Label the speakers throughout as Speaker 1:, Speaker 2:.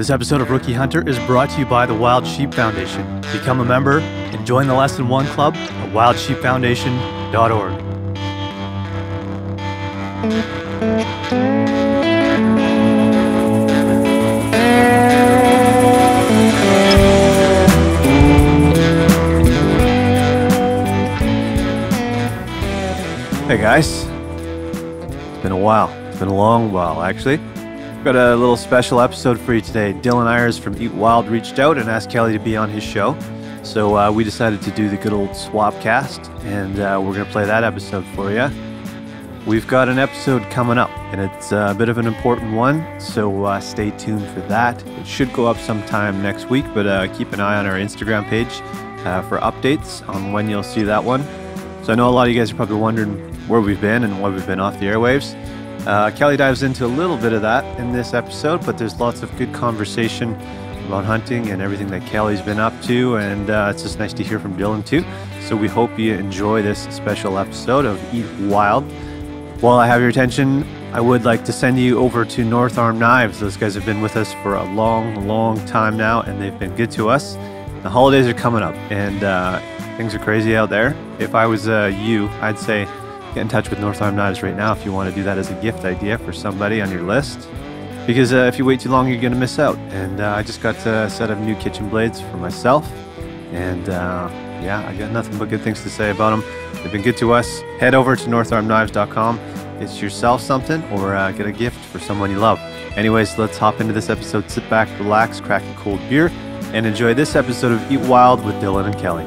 Speaker 1: This episode of Rookie Hunter is brought to you by the Wild Sheep Foundation. Become a member and join the Less Than One Club at wildsheepfoundation.org. Hey guys, it's been a while. It's been a long while, actually. We've got a little special episode for you today. Dylan Ayers from Eat Wild reached out and asked Kelly to be on his show. So uh, we decided to do the good old swap cast, and uh, we're going to play that episode for you. We've got an episode coming up, and it's uh, a bit of an important one, so uh, stay tuned for that. It should go up sometime next week, but uh, keep an eye on our Instagram page uh, for updates on when you'll see that one. So I know a lot of you guys are probably wondering where we've been and why we've been off the airwaves. Uh, Kelly dives into a little bit of that in this episode, but there's lots of good conversation about hunting and everything that Kelly's been up to. And uh, it's just nice to hear from Dylan, too. So we hope you enjoy this special episode of Eat Wild. While I have your attention, I would like to send you over to North Arm Knives. Those guys have been with us for a long, long time now, and they've been good to us. The holidays are coming up, and uh, things are crazy out there. If I was uh, you, I'd say get in touch with North Arm Knives right now if you want to do that as a gift idea for somebody on your list. Because uh, if you wait too long, you're going to miss out. And uh, I just got a set of new kitchen blades for myself. And uh, yeah, I got nothing but good things to say about them. They've been good to us. Head over to northarmknives.com. Get yourself something or uh, get a gift for someone you love. Anyways, let's hop into this episode. Sit back, relax, crack a cold beer, and enjoy this episode of Eat Wild with Dylan and Kelly.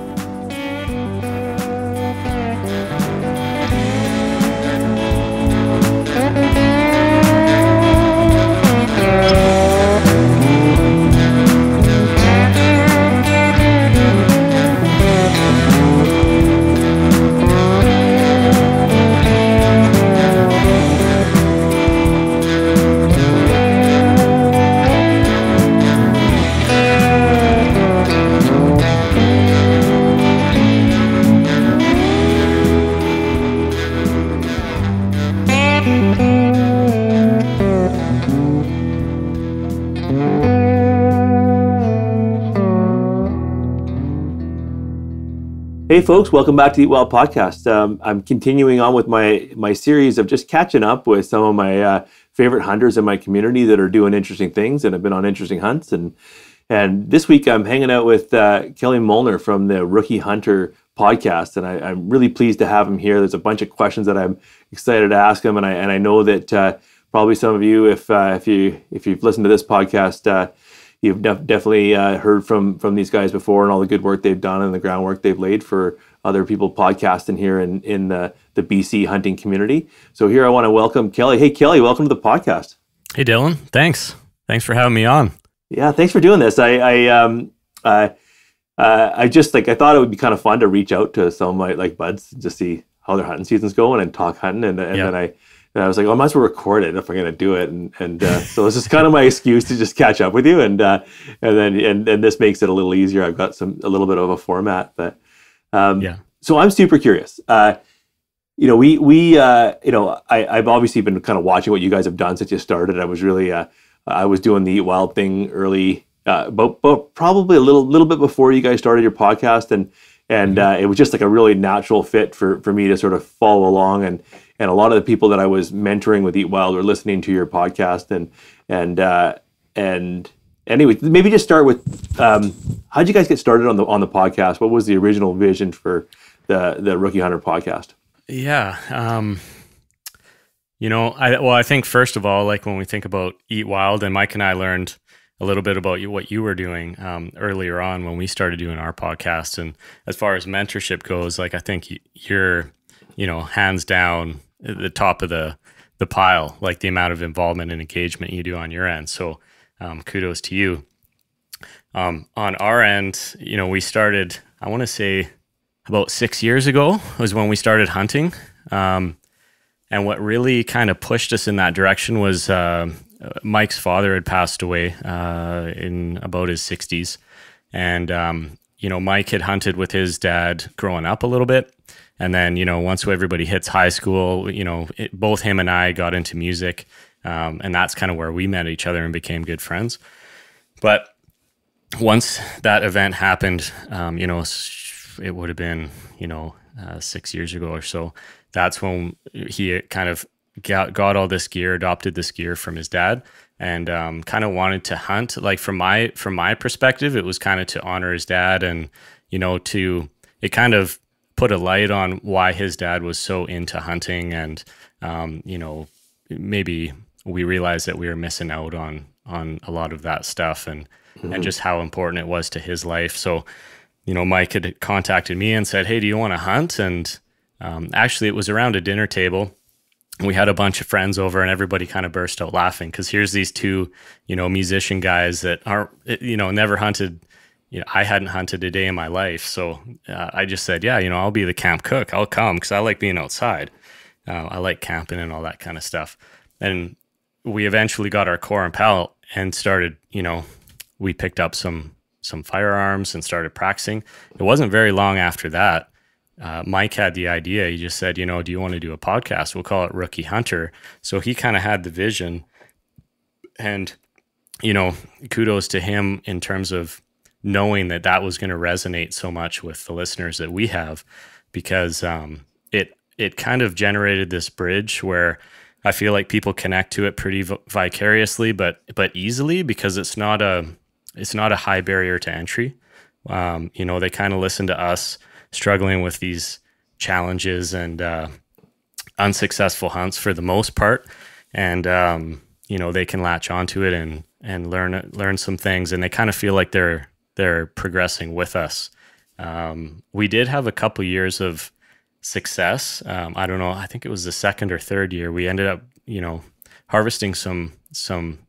Speaker 2: folks, welcome back to Eat Well podcast. Um, I'm continuing on with my my series of just catching up with some of my uh, favorite hunters in my community that are doing interesting things and have been on interesting hunts. And and this week I'm hanging out with uh, Kelly Molnar from the Rookie Hunter podcast, and I, am really pleased to have him here. There's a bunch of questions that I'm excited to ask him, and I and I know that uh, probably some of you, if uh, if you if you've listened to this podcast uh, you've def- definitely uh, heard from from these guys before and all the good work they've done and the groundwork they've laid for other people podcasting here in in the the BC hunting community. So here I want to welcome Kelly. Hey Kelly, welcome to the podcast.
Speaker 3: Hey Dylan, thanks. Thanks for having me on.
Speaker 2: Yeah, thanks for doing this. I I um uh, I just like I thought it would be kind of fun to reach out to some of my like buds to see how their hunting season's going and talk hunting and, and yep. then I and I was like, oh, I might as well record it if I'm going to do it. And, and uh, so this is kind of my excuse to just catch up with you. And uh, and then and, and this makes it a little easier. I've got some a little bit of a format, but um, yeah. So I'm super curious. Uh, you know, we we uh, you know I, have obviously been kind of watching what you guys have done since you started. I was really uh, I was doing the Eat Wild thing early, uh, but but probably a little little bit before you guys started your podcast and. And mm-hmm. it was just like a really natural fit for, for me to sort of follow along and and a lot of the people that I was mentoring with Eat Wild were listening to your podcast and and uh, and anyway, maybe just start with um, how did you guys get started on the on the podcast? What was the original vision for the the Rookie Hunter podcast?
Speaker 3: Yeah, um, you know, I well, I think first of all, like when we think about Eat Wild, and Mike and I learned a little bit about you, what you were doing um, earlier on when we started doing our podcast, and as far as mentorship goes, like I think you're you know, hands down the top of the the pile, like the amount of involvement and engagement you do on your end. So um, kudos to you. Um, on our end, you know, we started, I want to say about six years ago was when we started hunting. Um, and what really kind of pushed us in that direction was uh, Mike's father had passed away uh, in about his 60s. And, um, you know, Mike had hunted with his dad growing up a little bit. And then, you know, once everybody hits high school, you know, it, both him and I got into music. Um, and that's kind of where we met each other and became good friends. But once that event happened, um, you know, it would have been, you know, uh, six years ago or so. That's when he kind of got, got all this gear, adopted this gear from his dad, and um, kind of wanted to hunt. Like from my from my perspective, it was kind of to honor his dad, and you know, to it kind of put a light on why his dad was so into hunting and um, you know maybe we realized that we were missing out on on a lot of that stuff and mm
Speaker 1: -hmm. and mm-hmm. just
Speaker 3: how important it was to his life so you know mike had contacted me and said hey do you want to hunt and um, actually it was around a dinner table we had a bunch of friends over and everybody kind of burst out laughing because here's these two you know musician guys that aren't you know never hunted you know, I hadn't hunted a day in my life. So uh, I just said, yeah, you know, I'll be the camp cook. I'll come because I like being outside. Uh, I like camping and all that kind of stuff. And we eventually got our core and pallet and started, you know, we picked up some some firearms and started practicing. It wasn't very long after that. Uh, Mike had the idea. He just said, you know, do you want to do a podcast? We'll call it Rookie Hunter. So he kind of had the vision. And, you know, kudos to him in terms of knowing that that was going to resonate so much with the listeners that we have because um, it it kind of generated this bridge where I feel like people connect to it pretty vicariously, but but easily because it's not a it's not a high barrier to entry. Um, you know, they kind of listen to us struggling with these challenges and uh, unsuccessful hunts for the most part, and um, you know they can latch onto it and and learn learn some things, and they kind of feel like they're they're progressing with us. Um, we did have a couple years of success. Um, I don't know. I think it was the second or third year. We ended up, you know, harvesting some some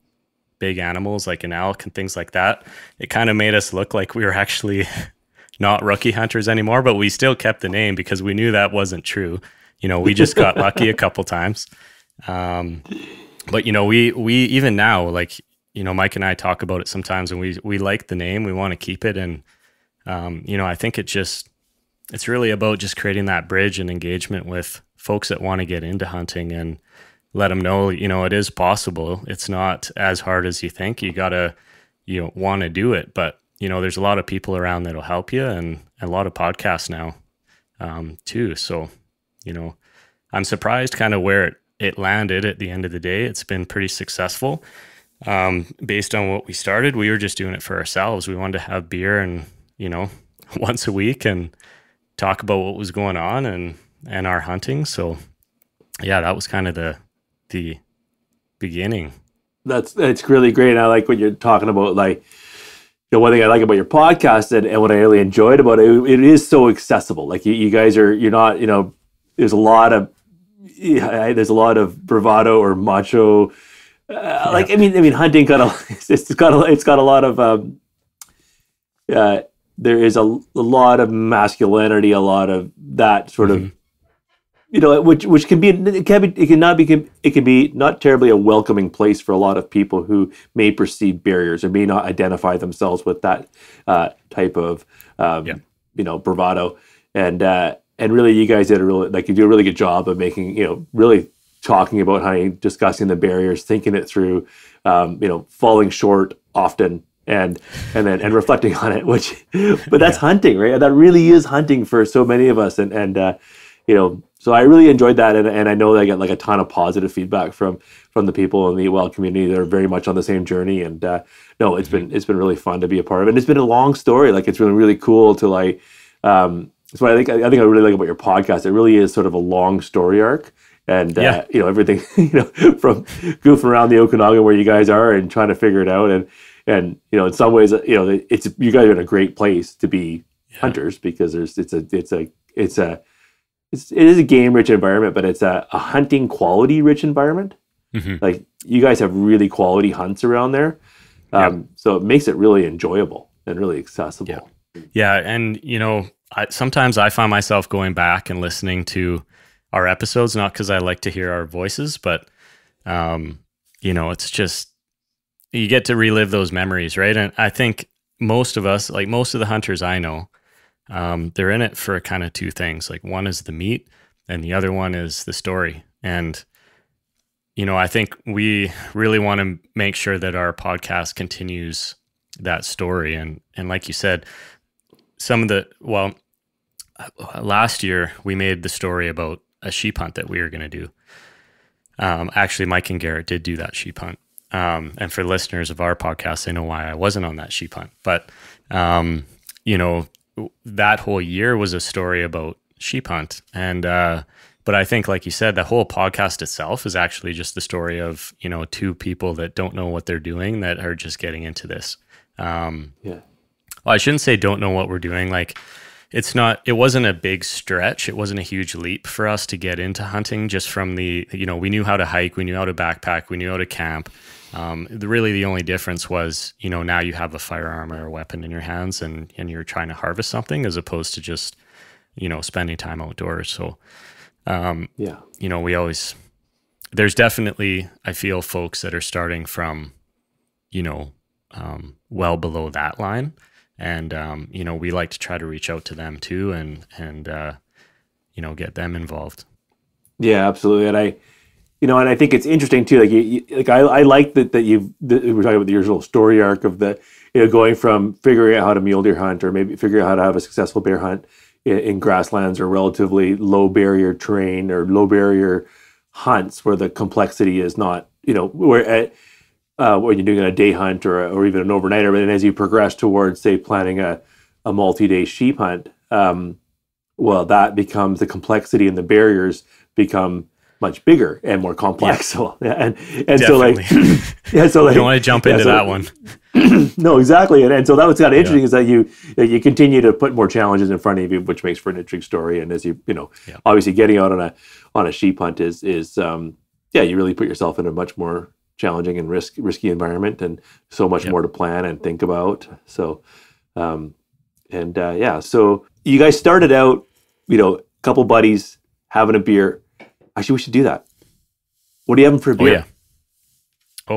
Speaker 3: big animals like an elk and things like that. It kind of made us look like we were actually not rookie hunters anymore, but we still kept the name because we knew that wasn't true. You know, we just got lucky a couple times. Um, but you know, we we even now like you know, Mike and I talk about it sometimes, and we we like the name, we want to keep it, and um, you know, I think it just it's really about just creating that bridge and engagement with folks that want to get into hunting and let them know, you know, it is possible. It's not as hard as you think. You gotta, you know, want to do it, but you know, there's a lot of people around that'll help you, and a lot of podcasts now um, too. So, you know, I'm surprised kind of where it it landed at the end of the day. It's been pretty successful um, based on what we started, we were just doing it for ourselves. We wanted to have beer and, you know, once a week and talk about what was going on and, and our hunting. So yeah, that was kind of the, the beginning.
Speaker 2: That's, that's really great. I like what you're talking about. Like the one thing I like about your podcast and, and what I really enjoyed about it, it, it is so accessible. Like you, you guys are, you're not, you know, there's a lot of, yeah, there's a lot of bravado or macho uh, like I mean, I mean, hunting got a it's got a, it's got a lot of um, uh, there is a, a, lot of masculinity, a lot of that sort mm-hmm. of you know, which which can be it can be it can not be it can be not terribly a welcoming place for a lot of people who may perceive barriers or may not identify themselves with that uh, type of um, yeah. you know bravado and uh, and really you guys did a really like you do a really good job of making you know really talking about hunting, discussing the barriers, thinking it through, um, you know, falling short often and and then and reflecting on it which but that's yeah. hunting right that really is hunting for so many of us and and uh, you know so i really enjoyed that and, and i know that i get like a ton of positive feedback from from the people in the well community that are very much on the same journey and uh, no it's mm-hmm. been it's been really fun to be a part of and it's been a long story like it's been really cool to like um, so I think I think I really like about your podcast. It really is sort of a long story arc, and uh, yeah. you know everything you know from goofing around the Okanagan where you guys are and trying to figure it out and and you know in some ways you know it's you guys are in a great place to be yeah. hunters because there's it's a it's a it's a it's, it is a game rich environment but it's a, a hunting quality rich environment mm-hmm. like you guys have really quality hunts around there um, yeah. so it makes it really enjoyable and really accessible yeah,
Speaker 3: yeah and you know I, sometimes i find myself going back and listening to our episodes, not because I like to hear our voices, but um, you know, it's just you get to relive those memories, right? And I think most of us, like most of the hunters I know, um, they're in it for kind of two things. Like one is the meat, and the other one is the story. And you know, I think we really want to make sure that our podcast continues that story. And and like you said, some of the well, uh, last year we made the story about a sheep hunt that we were going to do. Um, actually, Mike and Garrett did do that sheep hunt. Um, and for listeners of our podcast, they know why I wasn't on that sheep hunt. But, um, you know, that whole year was a story about sheep hunt. And, uh, but I think, like you said, the whole podcast itself is actually just the story of, you know, two people that don't know what they're doing that are just getting into this. Um, yeah. Well, I shouldn't say don't know what we're doing. Like, it's not it wasn't a big stretch it wasn't a huge leap for us to get into hunting just from the you know we knew how to hike we knew how to backpack we knew how to camp um, the, really the only difference was you know now you have a firearm or a weapon in your hands and and you're trying to harvest something as opposed to just you know spending time outdoors so um, yeah you know we always there's definitely i feel folks that are starting from you know um, well below that line and um, you know we like to try to reach out to them too and and uh, you know get them involved
Speaker 2: yeah absolutely and i you know and i think it's interesting too like you, you like i, I like that that you've we're talking about the usual story arc of the you know going from figuring out how to mule deer hunt or maybe figuring out how to have a successful bear hunt in, in grasslands or relatively low barrier terrain or low barrier hunts where the complexity is not you know where at, eh, uh, when you're doing a day hunt or, or even an overnighter, but then as you progress towards, say, planning a, a multi day sheep hunt, um, well, that becomes the complexity and the barriers become much bigger and more complex. Yeah. So, yeah, and and so like, yeah, so like, you want to jump yeah, into so, that one. no, exactly. And, and so that was kind of interesting yeah. is that you that you continue to put more challenges in front of you, which makes for an interesting story. And as you you know, obviously getting out on a on a sheep hunt is is um, yeah, you really put yourself in a much more challenging and risk risky environment, and so much yep. more to plan and think about. So, um, and uh, yeah, so you guys started out, you know, a couple buddies having a beer. Actually, we should do that. What are you having for a oh, beer? Oh, yeah.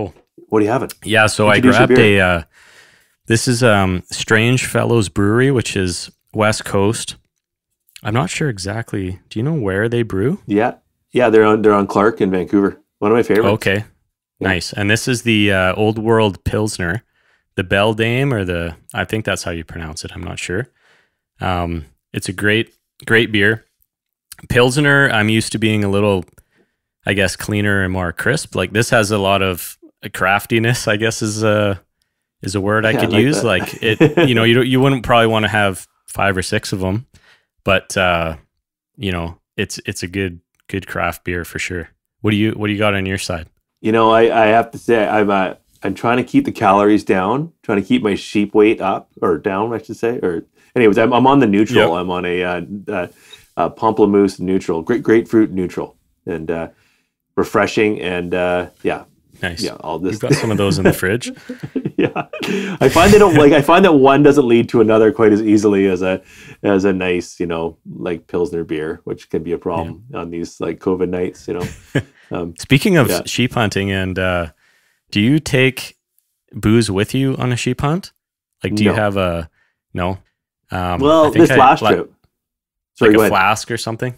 Speaker 2: Oh, what are you having?
Speaker 3: Yeah, so I grabbed a. Uh, this is um, Strange Fellows Brewery, which is West Coast. I'm not sure exactly. Do you know where they brew? Yeah, yeah, they're on they're on Clark in Vancouver. One of my favorites. Okay, Nice. And this is the uh, old world Pilsner, the Beldame, or the, I think that's how you pronounce it. I'm not sure. Um, it's a great, great beer. Pilsner, I'm used to being a little, I guess, cleaner and more crisp. Like this has a lot of craftiness, I guess is a, uh, is a word I yeah, could I like use. Like it, you know, you, you wouldn't probably want to have five or six of them, but, uh, you know, it's, it's a good, good craft beer for sure. What do you, what do you got on your side?
Speaker 2: You know, I, I have to say I'm uh, I'm trying to keep the calories down, trying to keep my sheep weight up or down, I should say. Or anyways, I'm, I'm on the neutral. Yep. I'm on a uh, uh, uh, pamplemousse neutral, great grapefruit neutral, and uh, refreshing. And uh, yeah, Nice. Yeah, all this. You've got some of those in the fridge. yeah, I find they don't like. I find that one doesn't lead to another quite as easily as a as a nice, you know, like pilsner beer, which can be a problem yeah. on these like COVID nights. You know, Um,
Speaker 3: Speaking of yeah. sheep hunting, and uh, do you take booze with you on a sheep hunt? Like, do no. you have a no? Um, well, this I, last like, trip, Sorry, like a ahead. flask or something.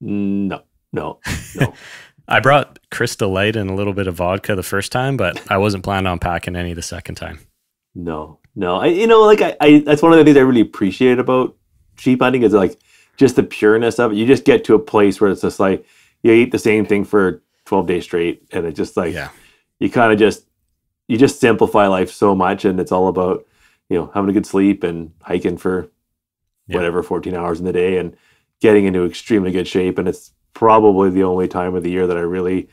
Speaker 3: No, no, no. I brought Crystal Light and a little bit of vodka the first time, but I wasn't planning on packing any the second time.
Speaker 2: No, no. I, you know, like I, I, that's one of the things I really appreciate about sheep hunting is like just the pureness of it. You just get to a place where it's just like you eat the same thing for 12 days straight and it just like yeah. you kind of just you just simplify life so much and it's all about you know having a good sleep and hiking for yeah. whatever 14 hours in the day and getting into extremely good shape and it's probably the only time of the year that I really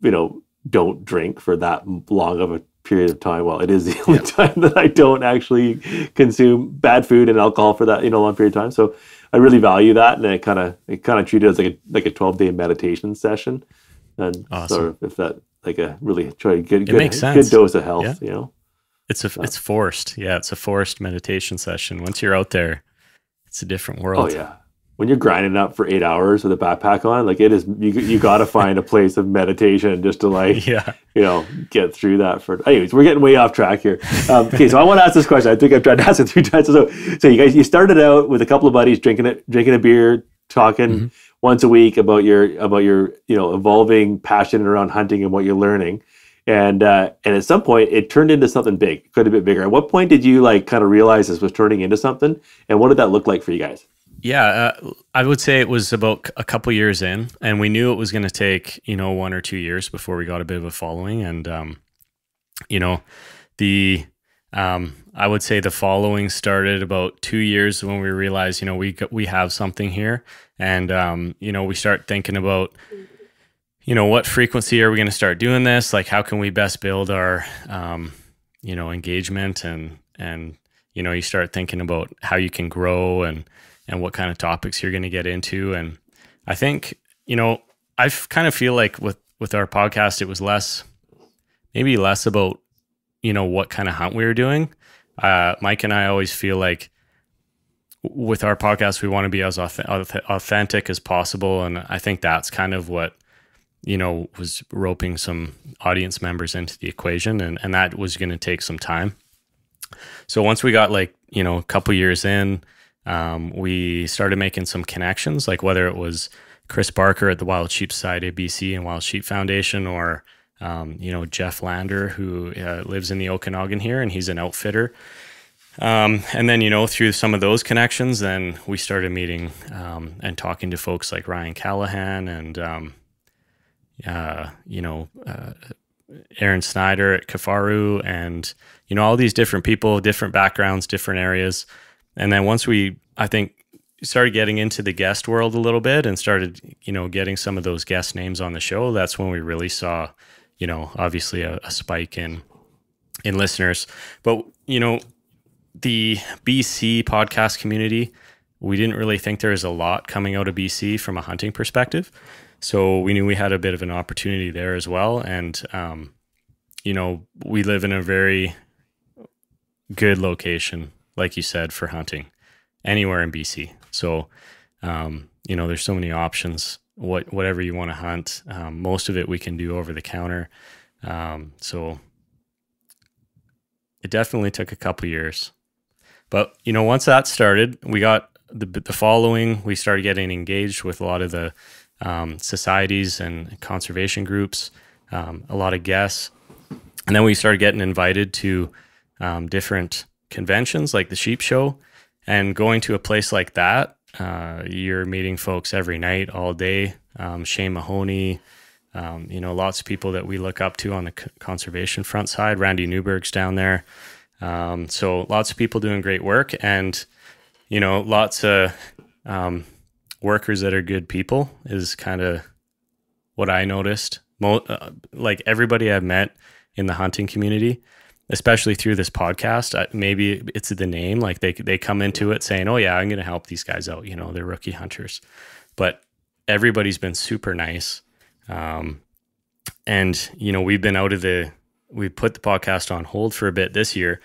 Speaker 2: you know don't drink for that long of a period of time. Well, it is the only yeah. time that I don't actually consume bad food and alcohol for that you know long period of time. So I really value that, and I kind of I kind of treat it as like a like a twelve day meditation session, and awesome. sort of if that like a uh, really try to get good, good dose of health, yeah. you know.
Speaker 3: It's a so. it's forced, yeah. It's a forced meditation session. Once you're out there, it's a different world. Oh yeah,
Speaker 2: when you're grinding up for eight hours with a backpack on, like it is, you, you got to find a place of meditation just to like, yeah. you know, get through that. For anyways, we're getting way off track here. Um, okay, so I want to ask this question. I think I've tried to ask it three times. So, so you guys, you started out with a couple of buddies drinking it, drinking a beer, talking mm-hmm. once a week about your about your you know evolving passion around hunting and what you're learning. And uh, and at some point, it turned into something big, quite a bit bigger. At what point did you like kind of realize this was turning into something, and what did that look like for you guys?
Speaker 3: Yeah, uh, I would say it was about a couple years in, and we knew it was going to take you know one or two years before we got a bit of a following, and um, you know, the um, I would say the following started about two years when we realized you know we we have something here, and um, you know we start thinking about you know what frequency are we going to start doing this, like how can we best build our um, you know engagement and and you know you start thinking about how you can grow and and what kind of topics you're going to get into. And I think, you know, I kind of feel like with, with our podcast, it was less, maybe less about, you know, what kind of hunt we were doing. Uh, Mike and I always feel like with our podcast, we want to be as authentic as possible. And I think that's kind of what, you know, was roping some audience members into the equation. And, and that was going to take some time. So once we got like, you know, a couple years in, um, we started making some connections, like whether it was Chris Barker at the Wild Sheep Society of BC and Wild Sheep Foundation, or um, you know Jeff Lander who uh, lives in the Okanagan here, and he's an outfitter. Um, and then you know through some of those connections, then we started meeting um, and talking to folks like Ryan Callahan and um, uh, you know. Uh, Aaron Snyder at Kafaru, and you know all these different people, different backgrounds, different areas, and then once we, I think, started getting into the guest world a little bit and started, you know, getting some of those guest names on the show, that's when we really saw, you know, obviously a, a spike in in listeners. But you know, the BC podcast community, we didn't really think there was a lot coming out of BC from a hunting perspective. So we knew we had a bit of an opportunity there as well. And, um, you know, we live in a very good location like you said, for hunting anywhere in BC. So, um, you know, there's so many options. What whatever you want to hunt, um, most of it we can do over the counter. Um, so, it definitely took a couple years, but you know, once that started, we got the the following. We started getting engaged with a lot of the um, societies and conservation groups, um, a lot of guests, and then we started getting invited to um, different conventions like the sheep show and going to a place like that uh, you're meeting folks every night all day um, shane mahoney um, you know lots of people that we look up to on the conservation front side randy newberg's down there um, so lots of people doing great work and you know lots of um, workers that are good people is kind of what i noticed Mo uh, like everybody i've met in the hunting community especially through this podcast. Uh, maybe it's the name, like they they come into it saying, "Oh yeah, I'm going to help these guys out." You know, they're rookie hunters, but everybody's been super nice, um, and you know we've been out of the we put the podcast on hold for a bit this year,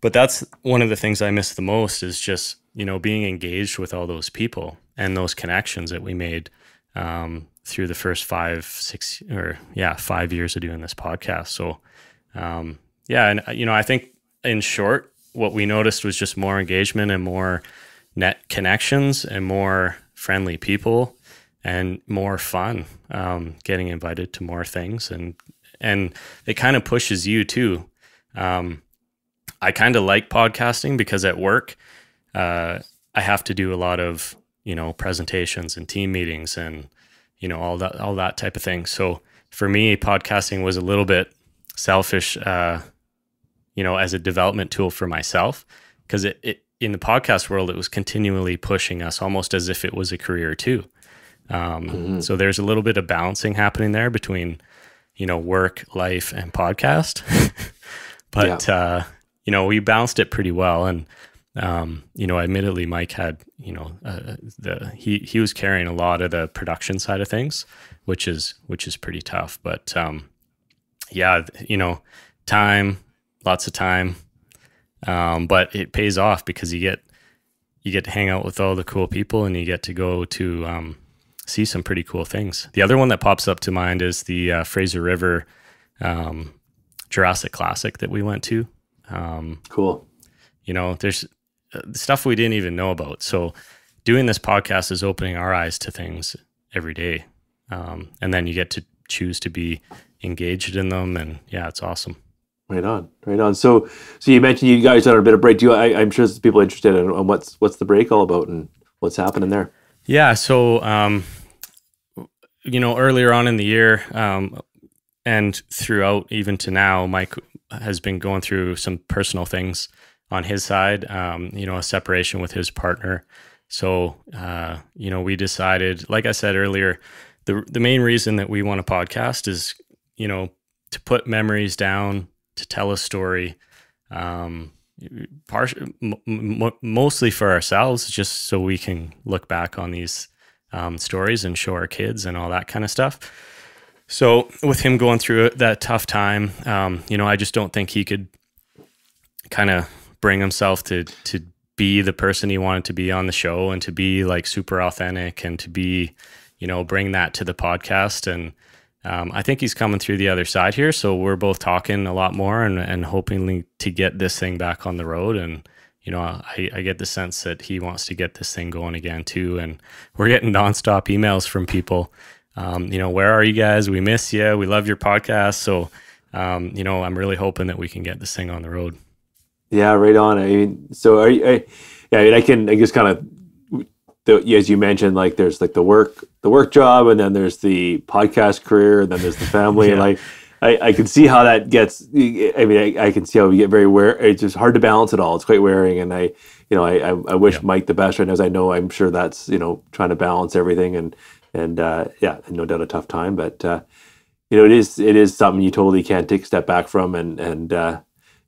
Speaker 3: but that's one of the things I miss the most is just you know being engaged with all those people and those connections that we made um, through the first five six or yeah five years of doing this podcast. So um, yeah, and uh, you know, I think in short, what we noticed was just more engagement and more net connections and more friendly people and more fun um, getting invited to more things and and it kind of pushes you too um, i kind of like podcasting because at work uh, i have to do a lot of you know presentations and team meetings and you know all that all that type of thing so for me podcasting was a little bit selfish uh, you know, as a development tool for myself. Because it, it, in the podcast world, it was continually pushing us almost as if it was a career too. Um, mm -hmm. So there's a little bit of balancing happening there between, you know, work, life, and podcast. but, yeah. uh, you know, we balanced it pretty well. And, um, you know, admittedly, Mike had, you know, uh, the he he was carrying a lot of the production side of things, which is which is pretty tough. But um, yeah, you know, time, lots of time. Um, but it pays off because you get you get to hang out with all the cool people and you get to go to um, see some pretty cool things. The other one that pops up to mind is the uh, Fraser River um, Jurassic Classic that we went to. Um, cool. You know, there's uh, stuff we didn't even know about. So doing this podcast is opening our eyes to things every day. Um, and then you get to choose to be engaged in them. And yeah, it's awesome.
Speaker 2: Right on, right on. So, so you mentioned you guys on a bit of break. Do you, I, am sure there's people interested in, in, what's what's the break all about and what's happening
Speaker 3: there. Yeah. So, um, you know, earlier on in the year, um, and throughout even to now, Mike has been going through some personal things on his side. Um, you know, a separation with his partner. So, uh, you know, we decided, like I said earlier, the the main reason that we want a podcast is, you know, to put memories down to tell a story, um, part, mostly for ourselves, just so we can look back on these um, stories and show our kids and all that kind of stuff. So with him going through that tough time, um, you know, I just don't think he could kind of bring himself to to be the person he wanted to be on the show and to be like super authentic and to be, you know, bring that to the podcast and um, I think he's coming through the other side here. So we're both talking a lot more and, and hoping to get this thing back on the road. And, you know, I, I get the sense that he wants to get this thing going again, too. And we're getting nonstop emails from people, um, you know, where are you guys? We miss you. We love your podcast. So, um, you know, I'm really hoping that we can get this thing on the road.
Speaker 2: Yeah, right on. I mean, so are you, I, yeah, I mean, I can, I just kind of the, as you mentioned, like there's like the work, the work job, and then there's the podcast career, and then there's the family, yeah. and like I, I can see how that gets. I mean, I, I can see how you get very wear. It's just hard to balance it all. It's quite wearing, and I, you know, I, I, wish yeah. Mike the best right now. As I know, I'm sure that's you know trying to balance everything, and and uh, yeah, no doubt a tough time, but uh, you know, it is it is something you totally can't take a step back from, and and uh,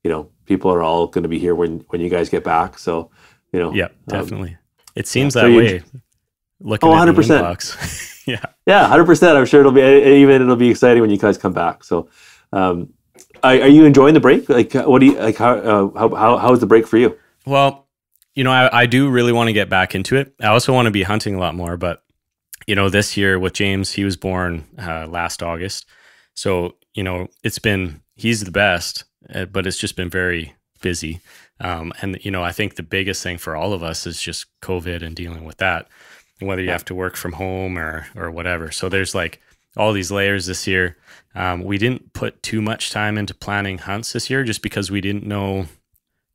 Speaker 2: you know, people are all going to be here when when you guys get back. So you know, yeah, um, definitely. Um,
Speaker 3: it seems yeah, that way. Looking oh, 100%. yeah.
Speaker 2: Yeah, 100%. I'm sure it'll be, even it'll be exciting when you guys come back. So, um, are, are you enjoying the break? Like, uh, what do you, like, how, uh, how, how, how is the break for you?
Speaker 3: Well, you know, I, I do really want to get back into it. I also want to be hunting a lot more, but, you know, this year with James, he was born uh, last August. So, you know, it's been, he's the best, uh, but it's just been very busy. Um, and you know, I think the biggest thing for all of us is just COVID and dealing with that, whether you have to work from home or or whatever. So there's like all these layers this year. Um, we didn't put too much time into planning hunts this year, just because we didn't know.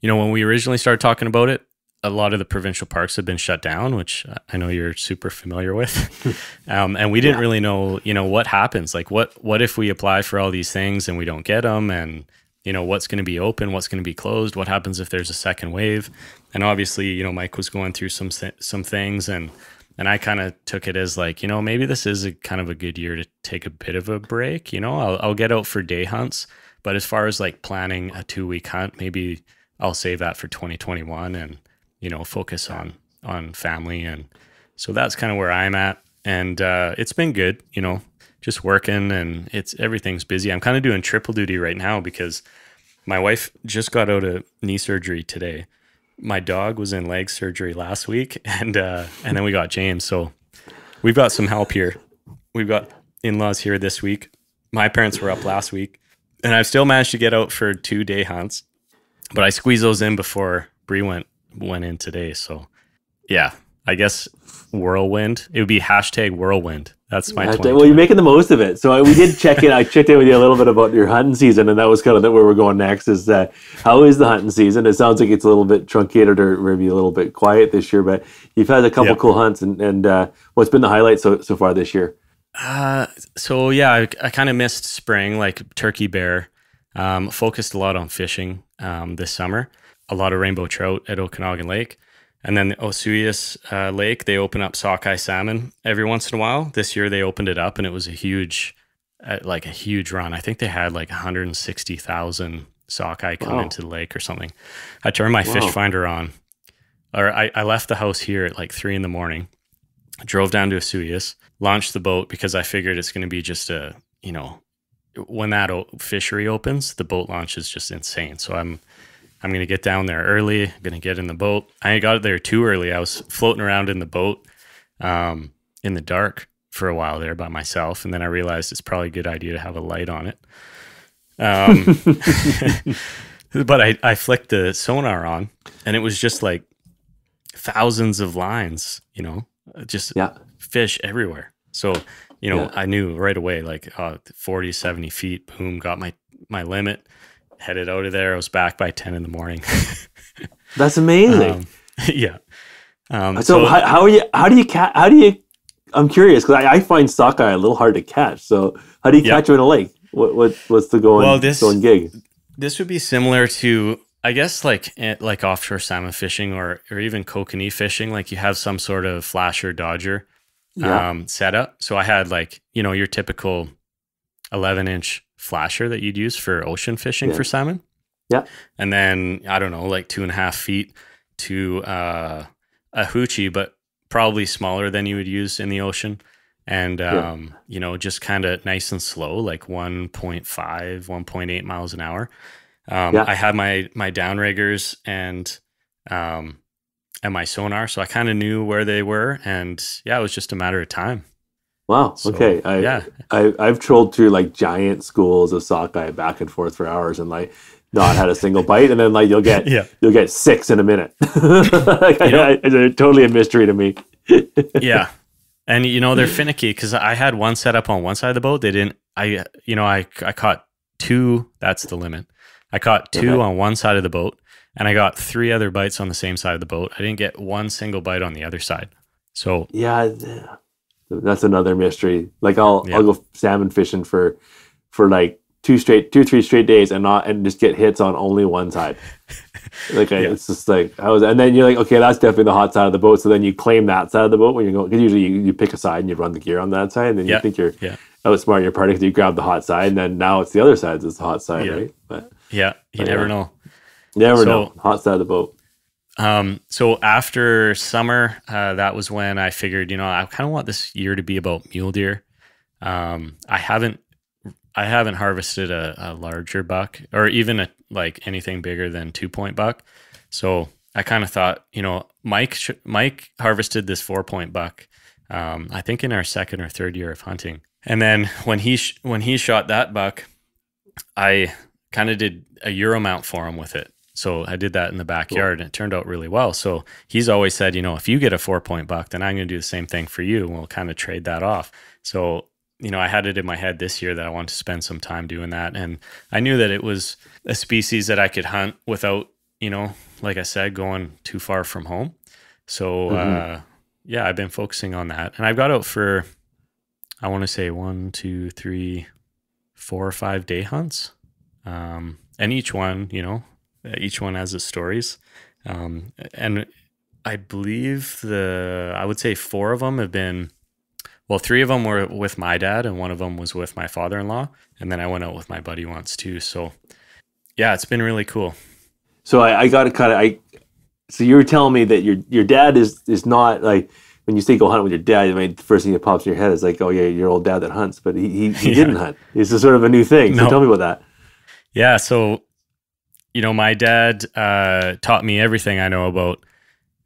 Speaker 3: You know, when we originally started talking about it, a lot of the provincial parks had been shut down, which I know you're super familiar with. um, and we didn't yeah. really know, you know, what happens. Like, what what if we apply for all these things and we don't get them, and you know what's going to be open what's going to be closed what happens if there's a second wave and obviously you know mike was going through some some things and and i kind of took it as like you know maybe this is a kind of a good year to take a bit of a break you know i'll, I'll get out for day hunts but as far as like planning a two week hunt maybe i'll save that for 2021 and you know focus on on family and so that's kind of where i'm at and uh, it's been good you know just working and it's everything's busy. I'm kind of doing triple duty right now because my wife just got out of knee surgery today. My dog was in leg surgery last week and uh and then we got James. So we've got some help here. We've got in-laws here this week. My parents were up last week and I've still managed to get out for two day hunts, but I squeezed those in before Bree went went in today. So yeah, I guess whirlwind. It would be hashtag whirlwind that's my. That's, well, you're
Speaker 2: making the most of it. So I, we did check in. I checked in with you a little bit about your hunting season, and that was kind of where we're going next. Is uh, how is the hunting season? It sounds like it's a little bit truncated or maybe a little bit quiet this year, but you've had a couple yep. cool hunts, and, and uh, what's been the highlight so so far this year?
Speaker 3: Uh, so yeah, I, I kind of missed spring, like turkey bear. Um, focused a lot on fishing um, this summer. A lot of rainbow trout at Okanagan Lake. And then the Osuyas uh, Lake, they open up sockeye salmon every once in a while. This year they opened it up and it was a huge, uh, like a huge run. I think they had like 160,000 sockeye come wow. into the lake or something.
Speaker 1: I turned my wow. fish
Speaker 3: finder on, or I, I left the house here at like three in the morning, drove down to Osuyas, launched the boat because I figured it's going to be just a, you know, when that fishery opens, the boat launch is just insane. So I'm I'm going to get down there early, going to get in the boat. I got there too early. I was floating around in the boat um, in the dark for a while there by myself. And then I realized it's probably a good idea to have a light on it. Um, but I, I flicked the sonar on and it was just like thousands of lines, you know, just yeah. fish everywhere. So, you know, yeah. I knew right away, like uh, 40, 70 feet, boom, got my, my limit headed out of there. I was back by 10 in the morning.
Speaker 2: That's amazing.
Speaker 3: Um, yeah. Um, so, so how, how, are you,
Speaker 2: how do you, ca- how do you, I'm curious because I, I, find sockeye a little hard to catch. So how do you yeah. catch them in a lake? What, what, what's the going, well, this, going gig?
Speaker 3: This would be similar to, I guess like eh, like offshore salmon fishing or or even kokanee fishing, like you have some sort of flasher dodger yeah. um, setup. So I had like you know your typical eleven inch flasher that you'd use for ocean fishing yeah. for salmon. Yeah. And then I don't know, like two and a half feet to uh, a hoochie, but probably smaller than you would use in the ocean. And, um, yeah. you know, just kind of nice and slow, like 1.5, 1.8 miles an hour. Um, yeah. I had my, my downriggers and, um, and my sonar. So I kind of knew where they were. And yeah, it was just a matter of time.
Speaker 2: Wow. So, okay. I, yeah. I, I've trolled through like giant schools of sockeye back and forth for hours and like not had a single bite, and then like you'll get yeah. you'll get six in a minute.
Speaker 3: like, I,
Speaker 2: I, they're totally a mystery to me.
Speaker 3: yeah, and you know they're finicky because I had one set up on one side of the boat. They didn't. I you know I I caught two. That's the limit. I caught two okay. on one side of the boat, and I got three other bites on the same side of the boat. I didn't get one single bite on the other side. So
Speaker 2: yeah, that's another mystery. Like I'll yeah. I'll go salmon fishing for for like two straight two three straight days and not and just get hits on only one side. like I, yeah. it's just like I was, and then you're like, okay, that's definitely the hot side of the boat. So then you claim that side of the boat when you go because usually you, you pick a side and you run the gear on that side, and then yeah. you think you're yeah. you're party because you grab the hot side, and then now it's the other side It's the hot side, yeah. right? But
Speaker 3: yeah, you but never know.
Speaker 2: Never so, know hot side of the boat.
Speaker 3: Um, so after summer, uh, that was when I figured, you know, I kind of want this year to be about mule deer. Um, I haven't, I haven't harvested a, a, larger buck or even a like anything bigger than two point buck. So I kind of thought, you know, Mike, Mike harvested this four point buck. Um, I think in our second or third year of hunting, and then when he when he shot that buck, I kind of did a euro mount for him with it. So I did that in the backyard cool. and it turned out really well. So he's always said, you know, if you get a four point buck, then I'm going to do the same thing for you. And we'll kind of trade that off. So, you know, I had it in my head this year that I wanted to spend some time doing that. And I knew that it was a species that I could hunt without, you know, like I said, going too far from home. So, mm -hmm. uh, yeah, I've been focusing on that. And I've got out for, I want to say one, two, three, four or five day hunts. Um, and each one, you know, uh, each one has its stories. Um, and I believe the, I would say four of them have been, well, three of them were with my dad and one of them was with my father in law. And then I went out with my buddy once too. So yeah, it's been really cool. So I, I
Speaker 2: got to kind of, I, so you were telling me that your, your dad is, is not like, when you say go hunt with your dad, I mean, the first thing that pops in your head is like, oh yeah, your old dad that hunts, but he, he, he yeah. didn't hunt. It's a sort of a new thing. So no. tell me about that.
Speaker 3: Yeah. So you know, my dad uh, taught me everything I know about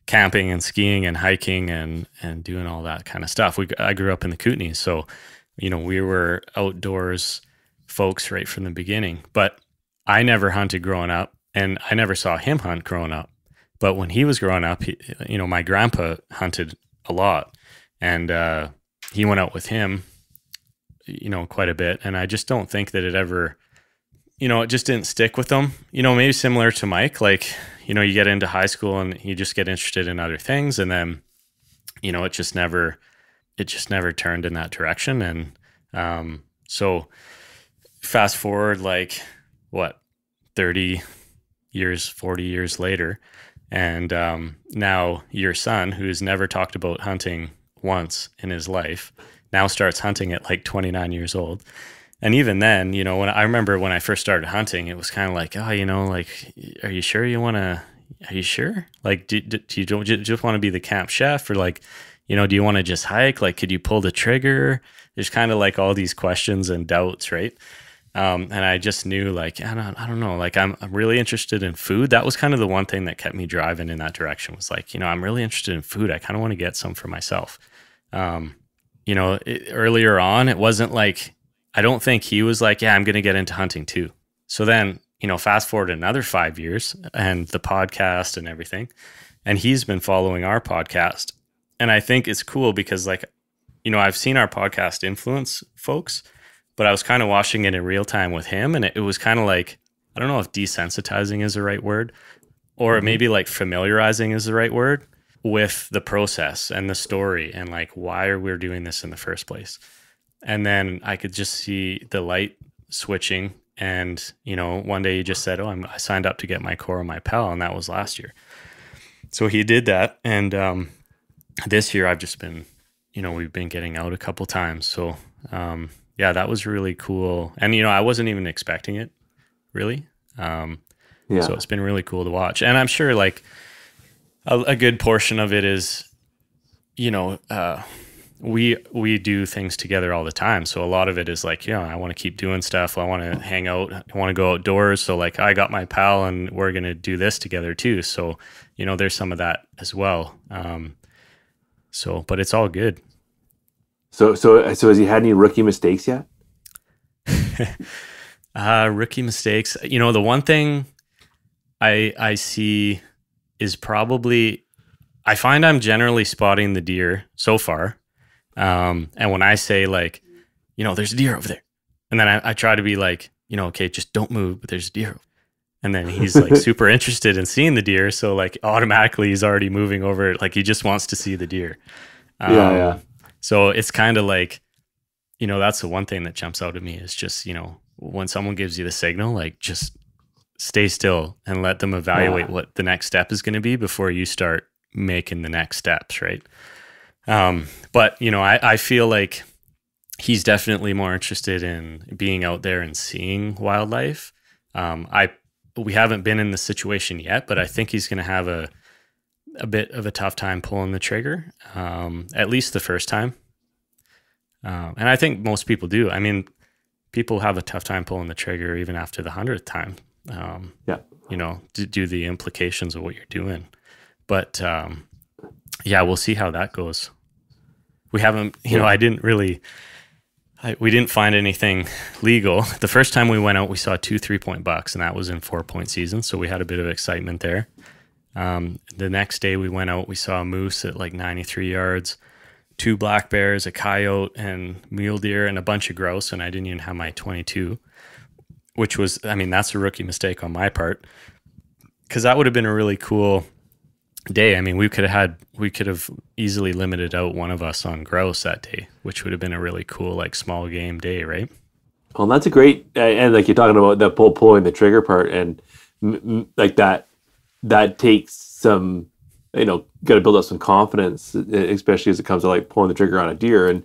Speaker 3: camping and skiing and hiking and and doing all that kind of stuff. We I grew up in the Kootenays, so you know we were outdoors folks right from the beginning. But I never hunted growing up, and I never saw him hunt growing up. But when he was growing up, he, you know, my grandpa hunted a lot, and uh, he went out with him, you know, quite a bit. And I just don't think that it ever you know, it just didn't stick with them. You know, maybe similar to Mike, like, you know, you get into high school and you just get interested in other things and then, you know, it just never it just never turned in that direction. And um, so fast forward like what, 30 years, 40 years later, and um, now your son, who's never talked about hunting once in his life, now starts hunting at like 29 years old and even then, you know, when I remember when I first started hunting, it was kind of like, oh, you know, like, are you sure you want to? Are you sure? Like, do, do, do you, do you just want to be the camp chef, or like, you know, do you want to just hike? Like, could you pull the trigger? There's kind of like all these questions and doubts, right? Um, and I just knew, like, I don't, I don't know, like, I'm, I'm really interested in food. That was kind of the one thing that kept me driving in that direction was like, you know, I'm really interested in food. I kind of want to get some for myself. Um, you know, it, earlier on, it wasn't like I don't think he was like, yeah, I'm going to get into hunting too. So then, you know, fast forward another five years and the podcast and everything. And he's been following our podcast. And I think it's cool because, like, you know, I've seen our podcast influence folks, but I was kind of watching it in real time with him. And it, it was kind of like, I don't know if desensitizing is the right word or mm -hmm. maybe like familiarizing is the right word with the process and the story and like why are we doing this in the first place and then I could just see the light switching. And you know, one day you just said, "Oh, I'm, I signed up to get my core and my pal," and that was last year. So he did that, and um, this year I've just been, you know, we've been getting out a couple times. So um, yeah, that was really cool. And you know, I wasn't even expecting it, really. Um, yeah. So it's been really cool to watch, and I'm sure like a, a good portion of it is, you know. Uh, we we do things together all the time so a lot of it is like you know i want to keep doing stuff i want to hang out i want to go outdoors so like i got my pal and we're going to do this together too so you know there's some of that as well um so but it's all good
Speaker 2: so so so has he had any rookie mistakes yet
Speaker 3: uh rookie mistakes you know the one thing i i see is probably I find I'm generally spotting the deer so far. Um, and when I say like, you know, there's a deer over there, and then I, I try to be like, you know, okay, just don't move, but there's a deer. And then he's like super interested in seeing the deer, so like automatically he's already moving over, like he just wants to see the deer. Um, yeah, yeah. Um, so it's kind of like, you know, that's the one thing that jumps out at me is just you know when someone gives you the signal, like just stay still and let them evaluate yeah. what the next step is going to be before you start making the next steps, right? Um, but you know, I, I feel like he's definitely more interested in being out there and seeing wildlife. Um, I we haven't been in the situation yet, but I think he's going to have a a bit of a tough time pulling the trigger, um, at least the first time. Um, and I think most people do. I mean, people have a tough time pulling the trigger even after the hundredth time. Um, yeah, you know, do, do the implications of what you're doing, but um, yeah, we'll see how that goes. We haven't, you know, I didn't really, I, we didn't find anything legal. The first time we went out, we saw two three point bucks, and that was in four point season. So we had a bit of excitement there. Um, the next day we went out, we saw a moose at like 93 yards, two black bears, a coyote, and mule deer, and a bunch of grouse. And I didn't even have my 22, which was, I mean, that's a rookie mistake on my part because that would have been a really cool day. I mean, we could have had we could have easily limited out one of us on grouse that day, which would have been a really cool like small game day, right? Well, that's a
Speaker 2: great and like you're talking about the pull pulling the trigger part and like that that takes some you know got to build up some confidence, especially as it comes to like pulling the trigger on a deer and.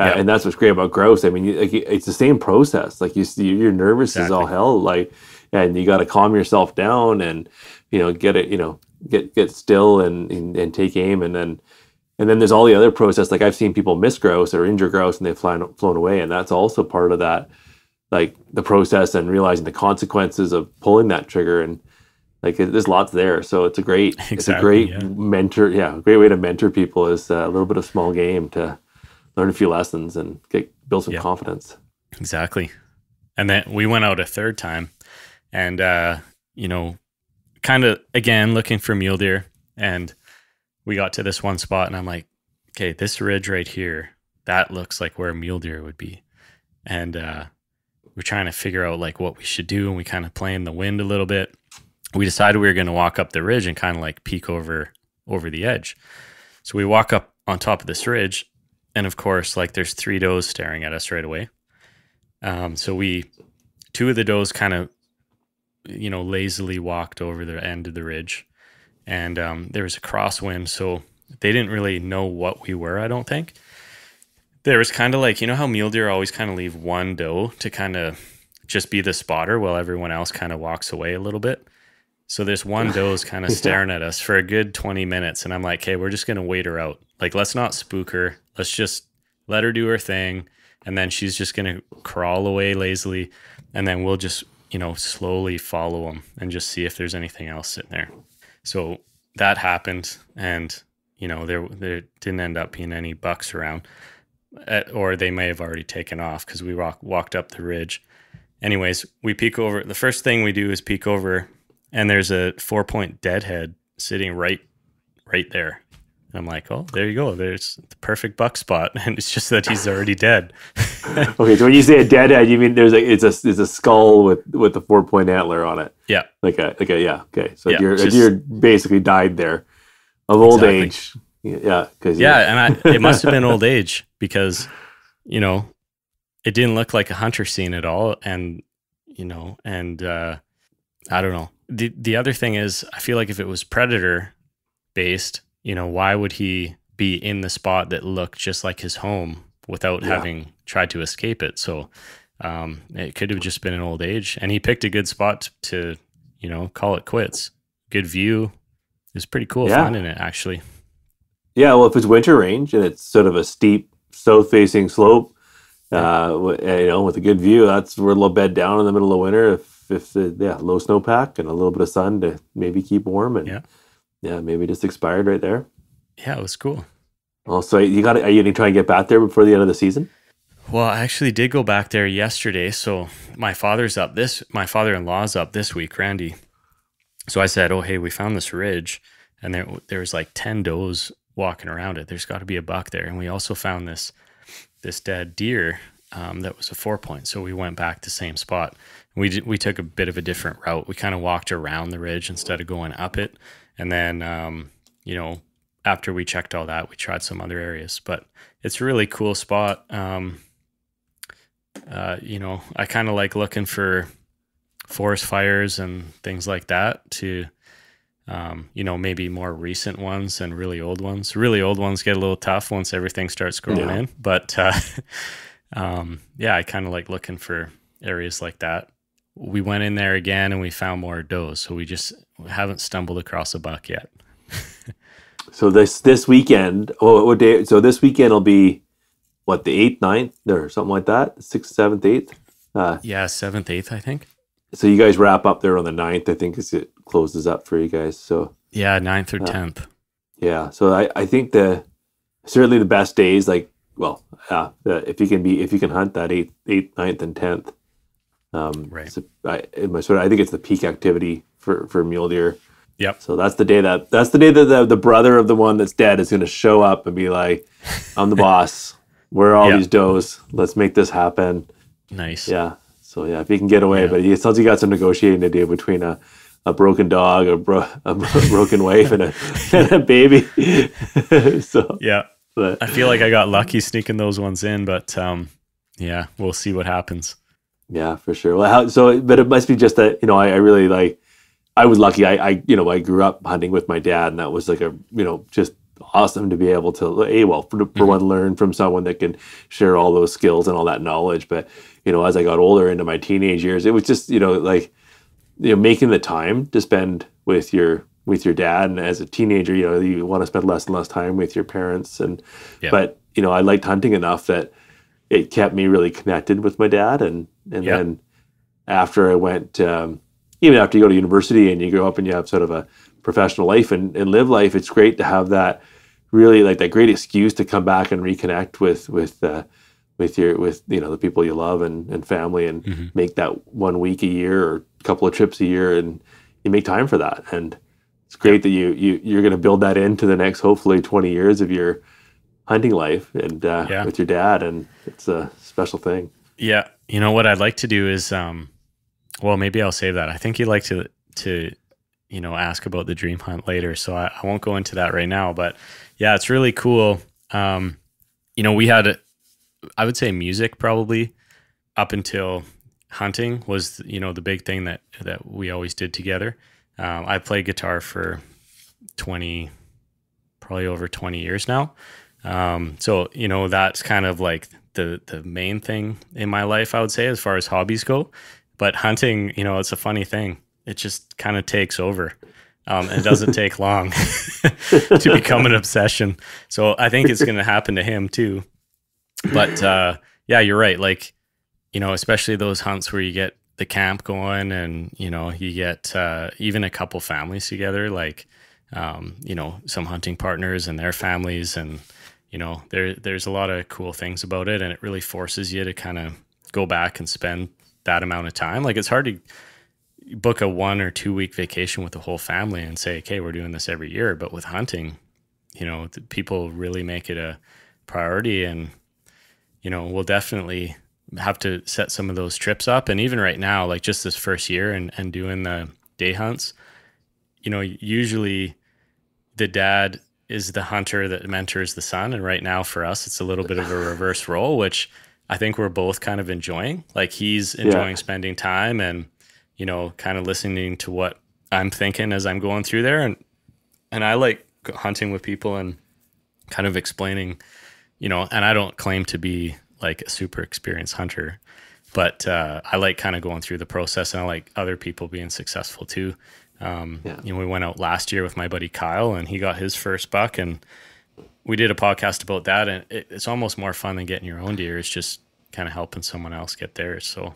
Speaker 2: Uh, and that's what's great about grouse. I mean, you, like, it's the same process. Like you, you're nervous exactly. as all hell. Like, and you got to calm yourself down and you know get it. You know, get get still and, and, and take aim and then and then there's all the other process like i've seen people miss grouse or injure grouse and they've flown, flown away and that's also part of that like the process and realizing the consequences of pulling that trigger and like it, there's lots there so it's a great exactly, it's a great yeah. mentor yeah great way to mentor people is uh, a little bit of small game
Speaker 3: to learn a few
Speaker 2: lessons and get build some confidence
Speaker 3: exactly and then we went out a third time and uh you know kind of again looking for mule deer, and we got to this one spot, and I'm like, okay, this ridge right here, that looks like where a mule deer would be, and uh, we're trying to figure out like what we should do, and we kind of play in the wind a little bit. We decided we were going to walk up the ridge and kind of like peek over over the edge. So we walk up on top of this ridge, and of course, like there's three does staring at us right away. Um, so we, two of the does kind of you know, lazily walked over the end of the ridge. And um, there was a crosswind. So they didn't really know what we were, I don't think. There was kind of like, you know how mule deer always kind of leave one doe to kind of just be the spotter while everyone else kind of walks away a little bit. So this one doe is kind of staring at us for a good 20 minutes. And I'm like, hey, we're just going to wait her out. Like, let's not spook her. Let's just let her do her thing. And then she's just going to crawl away lazily. And then we'll just you know, slowly follow them and just see if there's anything else sitting there. So that happened, and you know, there there didn't end up being any bucks around, At, uh, or they may have already taken off because we walk, walked up the ridge. Anyways, we peek over. The first thing we do is peek over, and there's a four point deadhead sitting right right there and I'm like, oh, there you go. There's the perfect buck spot, and it's just that he's already dead. okay,
Speaker 2: so when you say a dead head, you mean there's a it's a it's a skull with with the four point antler on it. Yeah, like a like a yeah. Okay, so yeah, you're just, you're basically died there of old exactly. age. Yeah, because yeah, and I, it must have been old
Speaker 3: age because you know it didn't look like a hunter scene at all, and you know, and uh, I don't know. the The other thing is, I feel like if it was predator based you know, why would he be in the spot that looked just like his home without yeah. having tried to escape it? So um, it could have just been an old age. And he picked a good spot to, you know, call it quits. Good view. It's pretty cool yeah. finding it, actually.
Speaker 2: Yeah, well, if it's winter range and it's sort of a steep south facing slope, uh, eh, you know, with a good view, that's we're a little bed down in the middle of winter. If if yeah low snowpack and a little bit of sun to maybe keep warm and yeah yeah, maybe just expired right there.
Speaker 3: Yeah, it was cool.
Speaker 2: Well, you got? Are you going to try and get back there before the end of the season?
Speaker 3: Well, I actually did go back there yesterday. So my father's up this. My father-in-law's up this week, Randy. So I said, "Oh, hey, we found this ridge, and there there was like ten does walking around it. There's got to be a buck there." And we also found this this dead deer um, that was a four point. So we went back the same spot. We we took a bit of a different route. We kind of walked around the ridge instead of going up it and then, um, you know, after we checked all that, we tried some other areas, but it's a really cool spot. Um, uh, you know, I kind of like looking for forest fires and things like that to, um, you know, maybe more recent ones and really old ones. Really old ones get a little tough once everything starts growing yeah. in, but uh, um, yeah, I kind of like looking for areas like that. We went in there again and we found more does, so we just haven't stumbled across a buck yet.
Speaker 2: so this this weekend, oh, what day? So this weekend will be what the eighth, 9th, or something like that. Sixth, seventh, eighth. Uh,
Speaker 3: yeah, seventh, eighth, I think.
Speaker 2: So you guys wrap up there on the 9th, I think, as it closes up for you guys. So
Speaker 3: yeah, 9th or uh, tenth. Uh,
Speaker 2: yeah, so I I think the certainly the best days like well uh, if you can be if you can hunt that eighth eighth ninth and tenth um right so I, sort of, I think it's the peak activity for for mule deer. Yep. So that's the day that that's the day that the, the brother of the one that's dead is going to show up and be like, "I'm the boss. Where are all yep. these does? Let's make this happen." Nice. Yeah. So yeah, if he can get away, yeah. but it sounds like you got some negotiating to do between a, a broken dog, a, bro, a
Speaker 3: broken wife, and a, and a baby. so yeah, but I feel like I got lucky sneaking those ones in, but um, yeah, we'll see what happens. Yeah,
Speaker 2: for sure. Well, how, so but it must be just that you know I, I really like I was lucky. I, I, you know, I grew up hunting with my dad, and that was like a, you know, just awesome to be able to, a well, for, for mm-hmm. one, learn from someone that can share all those skills and all that knowledge. But you know, as I got older into my teenage years, it was just, you know, like, you know, making the time to spend with your with your dad, and as a teenager, you know, you want to spend less and less time with your parents, and yeah. but you know, I liked hunting enough that it kept me really connected with my dad, and and yeah. then after I went. Um, even after you go to university and you grow up and you have sort of a professional life and, and live life, it's great to have that really like that great excuse to come back and reconnect with with uh, with your with you know the people you love and, and family and mm-hmm. make that one week a year or a couple of trips a year and you make time for that and it's great yeah. that you you you're going to build that into the next hopefully 20 years of your hunting life and uh, yeah. with your dad and it's a special thing
Speaker 3: yeah you know what i'd like to do is um well, maybe I'll save that. I think you'd like to to you know ask about the dream hunt later, so I, I won't go into that right now. But yeah, it's really cool. Um, you know, we had I would say music probably up until hunting was you know the big thing that that we always did together. Um, I played guitar for twenty, probably over twenty years now. Um, so you know that's kind of like the the main thing in my life I would say as far as hobbies go but hunting, you know, it's a funny thing. It just kind of takes over. Um, and doesn't take long to become an obsession. So I think it's going to happen to him too. But uh, yeah, you're right. Like, you know, especially those hunts where you get the camp going and, you know, you get uh, even a couple families together, like, um, you know, some hunting partners and their families. And, you know, there, there's a lot of cool things about it. And it really forces you to kind of go back and spend that amount of time. Like it's hard to book a one or two week vacation with the whole family and say, okay, we're doing this every year. But with hunting, you know, people really make it a priority. And, you know, we'll definitely have to set some of those trips up. And even right now, like just this first year and, and doing the day hunts, you know, usually the dad is the hunter that mentors the son. And right now for us, it's a little bit of a reverse role, which I think we're both kind of enjoying. Like he's enjoying yeah. spending time and you know, kind of listening to what I'm thinking as I'm going through there and and I like hunting with people and kind of explaining, you know, and I don't claim to be like a super experienced hunter, but uh, I like kind of going through the process and I like other people being successful too. Um, yeah. You know, we went out last year with my buddy Kyle and he got his first buck and we did a podcast about that, and it, it's almost more fun than getting your own deer. It's just kind of helping someone else get theirs. So,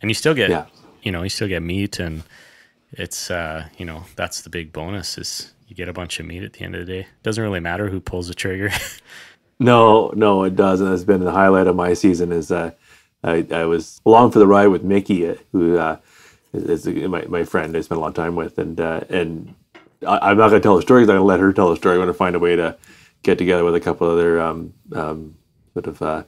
Speaker 3: and you still get, yeah. you know, you still get meat, and it's, uh, you know, that's the big bonus is you get a bunch of meat at the end of the day. It doesn't really matter who pulls the trigger.
Speaker 2: no, no, it doesn't. That's been the highlight of my season is uh, I, I was along for the ride with Mickey, uh, who uh, is my, my friend I spent a lot of time with, and uh, and I, am not going to tell the story because I'm going to let her tell the story. I want to find a way to get together with a couple other um, um, sort of uh,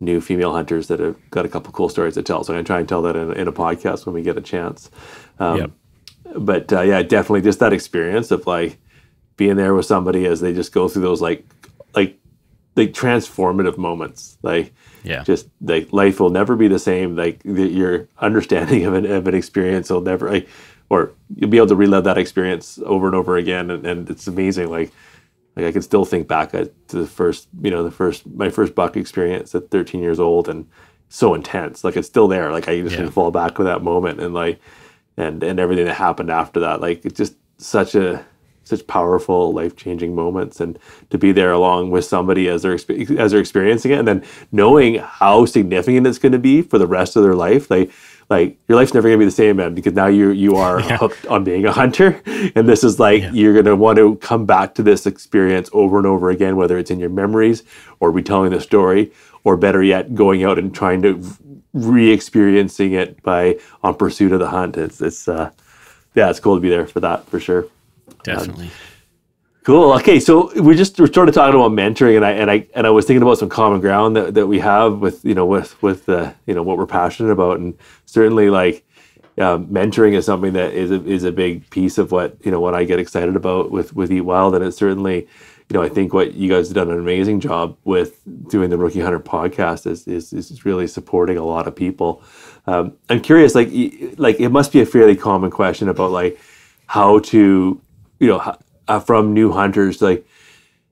Speaker 2: new female hunters that have got a couple cool stories to tell. So I'm going to try and tell that in, in a podcast when we get a chance. Um, yep. But uh, yeah, definitely just that experience of like being there with somebody as they just go through those like like like transformative moments. Like yeah, just like life will never be the same. Like the, your understanding of an of an experience will never like or you'll be able to relive that experience over and over again. And, and it's amazing. Like, like I can still think back to the first, you know, the first, my first buck experience at 13 years old and so intense. Like it's still there. Like I just yeah. can fall back with that moment and like, and, and everything that happened after that. Like it's just such a, such powerful life-changing moments and to be there along with somebody as they're as they're experiencing it and then knowing how significant it's going to be for the rest of their life like like your life's never gonna be the same, man, because now you you are yeah. hooked on being a hunter, and this is like yeah. you're gonna want to come back to this experience over and over again, whether it's in your memories or retelling the story, or better yet, going out and trying to re-experiencing it by on pursuit of the hunt. It's it's uh, yeah, it's cool to be there for that for sure. Definitely. Um, Cool. Okay, so we just we're sort of talking about mentoring, and I and I and I was thinking about some common ground that, that we have with you know with with you know what we're passionate about, and certainly like um, mentoring is something that is a, is a big piece of what you know what I get excited about with with Eat Wild, and it's certainly you know I think what you guys have done an amazing job with doing the Rookie Hunter podcast is is, is really supporting a lot of people. Um, I'm curious, like like it must be a fairly common question about like how to you know uh, from new hunters like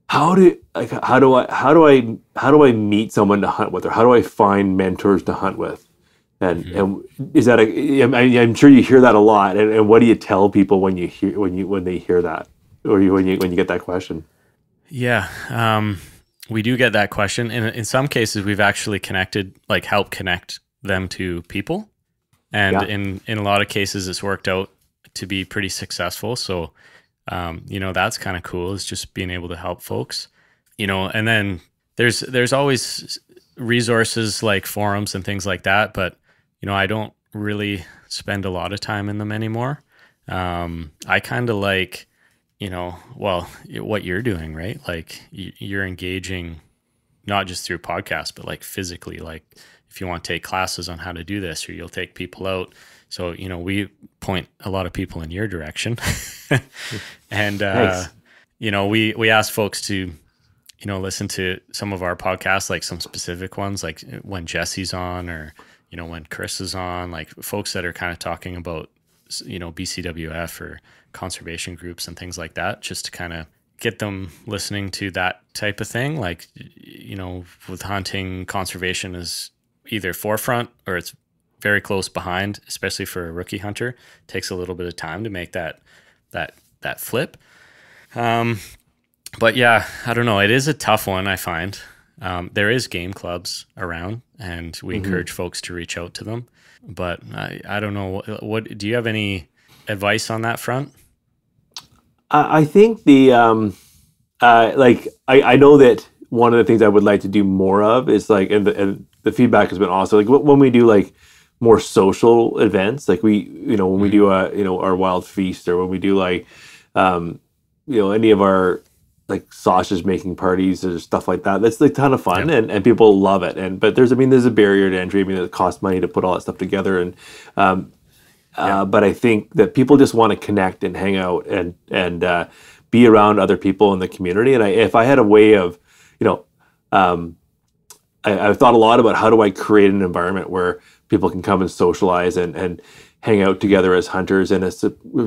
Speaker 2: how do like how do I how do I how do I meet someone to hunt with or how do I find mentors to hunt with? And mm-hmm. and is that I'm, I'm sure you hear that a lot. And, and what do you tell people when you hear when you when they hear that or you, when you when you get that question?
Speaker 3: Yeah, um, we do get that question, and in some cases we've actually connected like help connect them to people, and yeah. in in a lot of cases it's worked out to be pretty successful. So um, you know that's kind of cool is just being able to help folks you know and then there's there's always resources like forums and things like that but you know i don't really spend a lot of time in them anymore um, i kind of like you know well what you're doing right like you're engaging not just through podcasts but like physically like if you want to take classes on how to do this or you'll take people out so you know, we point a lot of people in your direction, and uh, nice. you know, we we ask folks to you know listen to some of our podcasts, like some specific ones, like uh, when Jesse's on or you know when Chris is on, like folks that are kind of talking about you know BCWF or conservation groups and things like that, just to kind of get them listening to that type of thing. Like you know, with hunting, conservation is either forefront or it's very close behind, especially for a rookie hunter. It takes a little bit of time to make that that that flip. Um, but yeah, I don't know. It is a tough one. I find um, there is game clubs around, and we mm -hmm. encourage folks to reach out to them. But I, I don't know. What, what, do you have any advice on that front?
Speaker 2: I, think the um, uh, like I, I know that one of the things I would like to do more of is like, and the, and the feedback has been awesome. Like when we do like more social events like we you know when we do mm-hmm. a you know our wild feast or when we do like um you know any of our like sausage making parties or stuff like that that's a like, ton of fun yeah. and, and people love it and but there's i mean there's a barrier to entry i mean it costs money to put all that stuff together and um uh, yeah. uh, but i think that people just want to connect and hang out and and uh, be around other people in the community and I, if i had a way of you know um I, have thought a lot about how do i create an environment where people can come and socialize and, and hang out together as hunters in a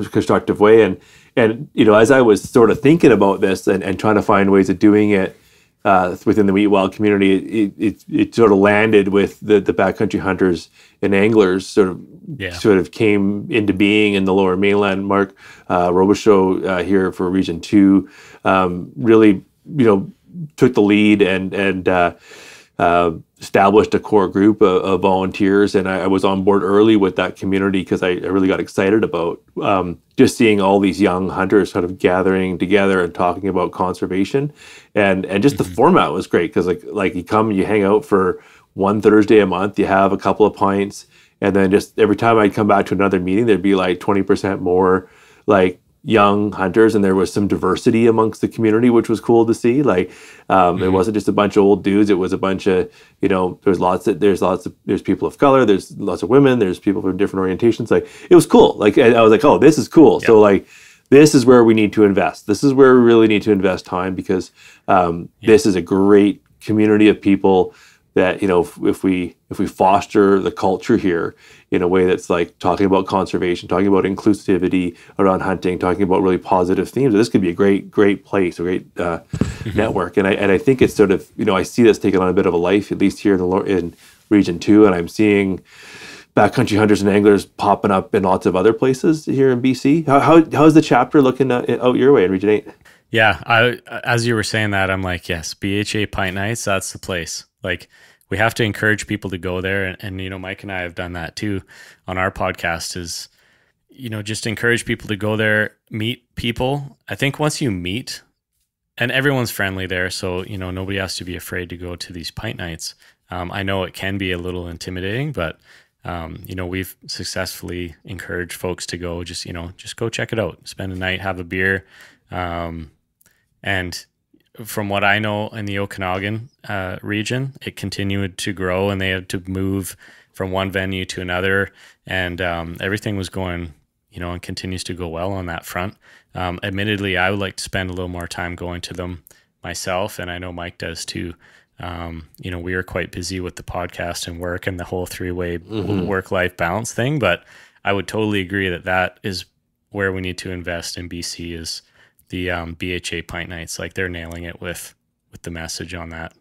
Speaker 2: constructive way. And, and you know, as I was sort of thinking about this and, and trying to find ways of doing it uh, within the meat Wild community, it, it, it, sort of landed with the, the backcountry hunters and anglers sort of yeah. sort of came into being in the lower mainland. Mark uh, uh, here for Region 2 um, really, you know, took the lead and, and uh, uh established a core group of, of volunteers and I, I, was on board early with that community because I, I, really got excited about um, just seeing all these young hunters sort of gathering together and talking about conservation and and just mm-hmm. the format was great because like like you come you hang out for one thursday a month you have a couple of pints and then just every time i'd come back to another meeting there'd be like 20% more like young hunters and there was some diversity amongst the community which was cool to see like um, mm-hmm. it wasn't just a bunch of old dudes it was a bunch of you know there's lots of there's lots of there's people of color there's lots of women there's people from different orientations like it was cool like i, I was like oh this is cool yeah. so like this is where we need to invest this is where we really need to invest time because um, yeah. this is a great community of people that you know if, if, we if we foster the culture here in a way that's like talking about conservation talking about inclusivity around hunting talking about really positive themes this could be a great great place a great uh, mm-hmm. network and I, and I think it's sort of you know i see this taking on a bit of a life at least here in, the, in region two and i'm seeing backcountry hunters and anglers popping up in lots of other places here in bc how, how how's the chapter looking uh, out your way in region eight
Speaker 3: yeah, I as you were saying that, I'm like, yes, BHA Pint Nights, that's the place. Like we have to encourage people to go there and, and you know Mike and I have done that too on our podcast is you know just encourage people to go there, meet people. I think once you meet and everyone's friendly there, so you know nobody has to be afraid to go to these pint nights. Um, I know it can be a little intimidating, but um, you know we've successfully encouraged folks to go. Just you know, just go check it out, spend a night, have a beer, um, and from what I know in the Okanagan uh, region, it continued to grow and they had to move from one venue to another. And um, everything was going, you know, and continues to go well on that front. Um, admittedly, I would like to spend a little more time going to them myself. And I know Mike does too. Um, you know, we are quite busy with the podcast and work and the whole three way mm -hmm. work life balance thing. But I would totally agree that that is where we need to invest in BC is the um, BHA pint nights, like they're nailing it with with the message on that.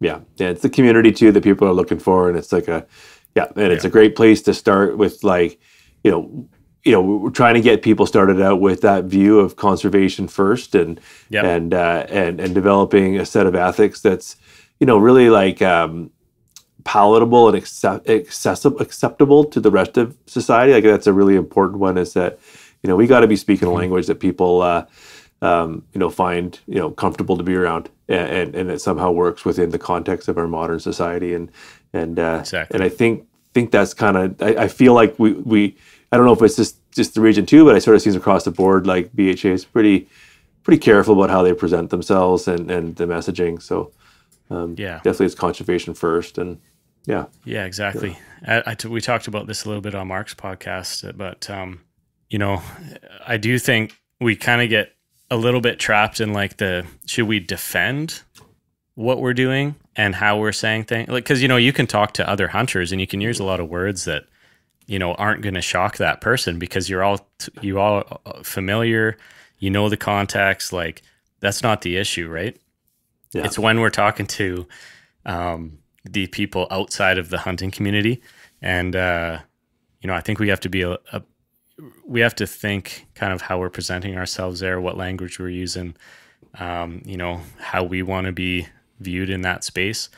Speaker 2: Yeah, yeah, it's the community too that people are looking for, and it's like a yeah, and it's a great place to start with like you know you know we're trying to get people started out with that view of conservation first and yep. and uh, and and developing a set of ethics that's you know really like um, palatable and accept, accessible acceptable to the rest of society like that's a really important one is that you know we got to be speaking a mm-hmm. language that people uh, um, you know find you know comfortable to be around and, and it somehow works within the context of our modern society and and uh, exactly. and I think think that's kind of I, I, feel like we we I don't know if it's just just the region too but I sort of seems across the board like BHA is pretty pretty careful about how they present themselves and and the messaging so
Speaker 3: um, yeah definitely
Speaker 2: it's conservation first and
Speaker 3: yeah yeah exactly yeah. I, I t- we talked about this a little bit on Mark's podcast but um, you know I do think we kind of get a little bit trapped in like the should we defend what we're doing and how we're saying things like because you know you can talk to other hunters and you can use a lot of words that you know aren't going to shock that person because you're all you all uh, familiar you know the context like that's not the issue right yeah. it's when we're talking to um, the people outside of the hunting community and uh, you know i think we have to be a, a, we have to think kind of how we're presenting ourselves there, what language we're using, um, you know, how we want to be viewed in that space.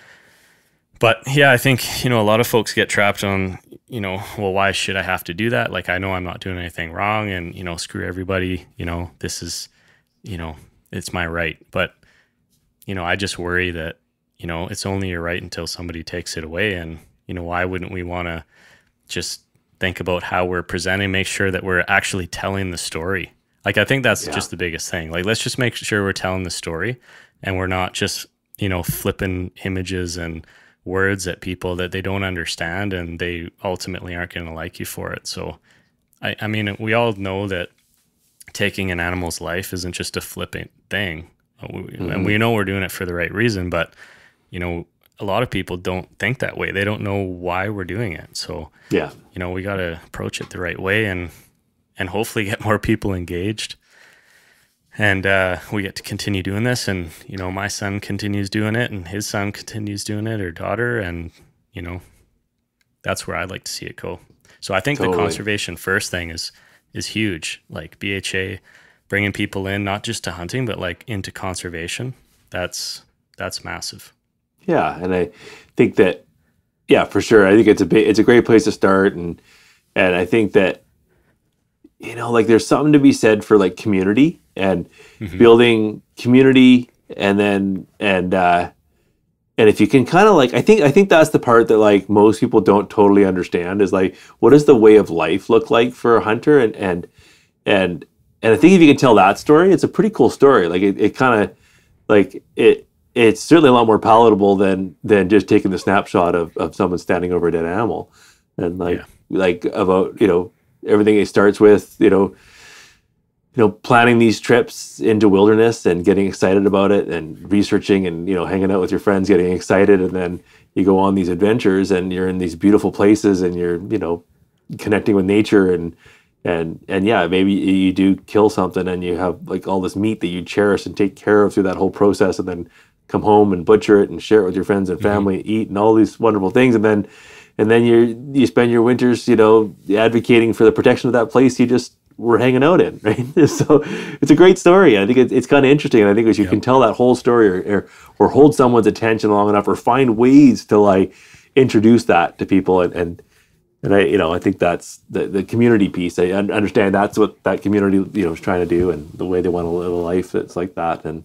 Speaker 3: But yeah, I think, you know, a lot of folks get trapped on, you know, well, why should I have to do that? Like, I know I'm not doing anything wrong and, you know, screw everybody, you know, this is, you know, it's my right. But, you know, I just worry that, you know, it's only your right until somebody takes it away. And, you know, why wouldn't we want to just think about how we're presenting, make sure that we're actually telling the story. Like I think that's yeah. just the biggest thing. Like let's just make sure we're telling the story and we're not just, you know, flipping images and words at people that they don't understand and they ultimately aren't going to like you for it. So I I mean, we all know that taking an animal's life isn't just a flippant thing. Mm -hmm. And mm-hmm. we know we're doing it for the right reason, but you know, a lot of people don't think that way. They don't know why we're doing it. So yeah, you know, we got to approach it the right way and and hopefully get more people engaged. And uh, we get to continue doing this, and you know, my son continues doing it, and his son continues doing it, or daughter, and you know, that's where I like to see it go. So I think totally. the conservation first thing is is huge. Like BHA bringing people in not just to hunting, but like into conservation. That's that's massive.
Speaker 2: Yeah, and I think that yeah, for sure. I think it's a it's a great place to start, and and I think that you know like there's something to be said for like community and mm-hmm. building community, and then and uh, and if you can kind of like I think I think that's the part that like most people don't totally understand is like what does the way of life look like for a hunter, and and and and I think if you can tell that story, it's a pretty cool story. Like it, it kind of like it it's certainly a lot more palatable than than just taking the snapshot of, of someone standing over a dead animal and like yeah. like about you know everything it starts with you know you know planning these trips into wilderness and getting excited about it and researching and you know hanging out with your friends getting excited and then you go on these adventures and you're in these beautiful places and you're you know connecting with nature and and and yeah maybe you do kill something and you have like all this meat that you cherish and take care of through that whole process and then come home and butcher it and share it with your friends and mm-hmm. family, mm-hmm. eat and all these wonderful things, and then and then you you spend your winters, you know, advocating for the protection of that place you just were hanging out in, right? so it's a great story. I think it's, it's kind of interesting, and I think as you yep. can tell that whole story or, or or hold someone's attention long enough, or find ways to like introduce that to people and. and and I, you know, I think that's the, the community piece. I understand that's what that community, you know, is trying to do, and the way they want to live a life that's like that. And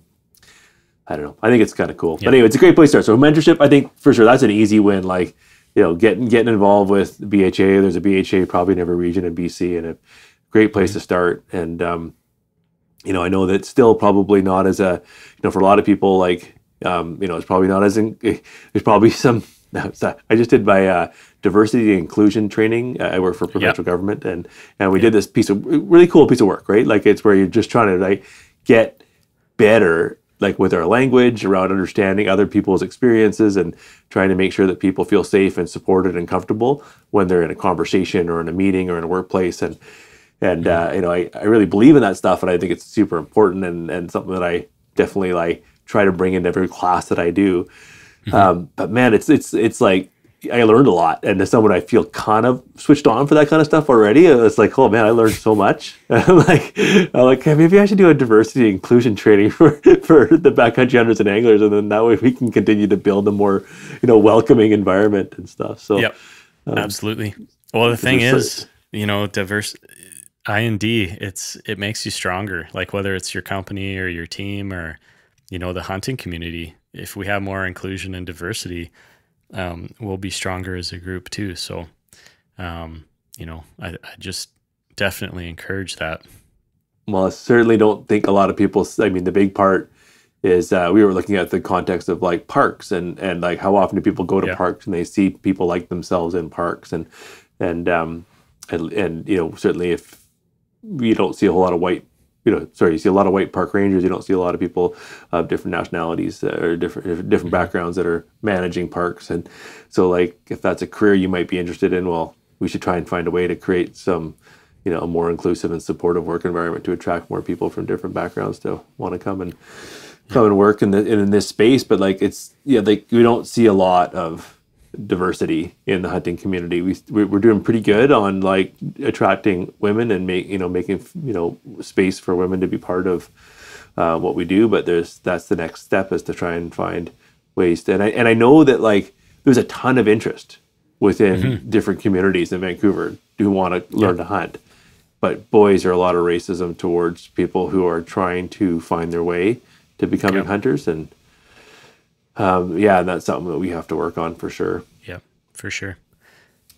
Speaker 2: I don't know. I think it's kind of cool. Yeah. But anyway, it's a great place to start. So mentorship, I think for sure that's an easy win. Like, you know, getting getting involved with BHA. There's a BHA probably in every region in BC, and a great place mm-hmm. to start. And um, you know, I know that still probably not as a you know for a lot of people like um, you know it's probably not as in, there's probably some. I just did my uh, diversity and inclusion training. I work for provincial government, and and we did this piece of really cool piece of work, right? Like it's where you're just trying to like get better like with our language around understanding other people's experiences and trying to make sure that people feel safe and supported and comfortable when they're in a conversation or in a meeting or in a workplace and and uh, you know I, I really believe in that stuff and i think it's super important and, and something that i definitely like try to bring into every class that i do mm-hmm. um, but man it's it's it's like I learned a lot, and as someone I feel kind of switched on for that kind of stuff already, uh, it's like, oh man, I learned so much. like, I'm like hey, maybe I should do a diversity inclusion training for for the backcountry hunters and anglers, and then that way we can continue to build a more you know welcoming environment and stuff. So, yep, um, absolutely.
Speaker 3: Well, the thing is, like, you know, diverse IND, it's it makes you stronger. Like whether it's your company or your team or you know the hunting community, if we have more inclusion and diversity um, we'll be stronger as a group too. So, um, you know, I, I just definitely encourage that. Well, I certainly don't think a lot
Speaker 2: of people. I mean, the big part is uh, we were looking at the context of like parks and and like how often do people go to yeah. parks and they see people like themselves in parks and and um and and you know certainly if you don't see a whole lot of white you know, sorry, you see a lot of white park rangers. You don't see a lot of people of different nationalities uh, or different different mm-hmm. backgrounds that are managing parks. And so, like, if that's a career you might be interested in, well, we should try and find a way to create some, you know, a more inclusive and supportive work environment to attract more people from different backgrounds to want to come and come and work in the in, in this space. But like, it's yeah, like we don't see a lot of diversity in the hunting community. We we're doing pretty good on like attracting women and make you know making you know space for women to be part of uh, what we do. But there's that's the next step is to try and find ways. To, and I and I know that like there's a ton of interest within mm-hmm. different communities in Vancouver who want to learn yeah. to hunt. But boys are a lot of racism towards people who are trying to find their way to becoming yeah. hunters and um, yeah, that's something that we have to work on for sure.
Speaker 3: Yeah, for sure.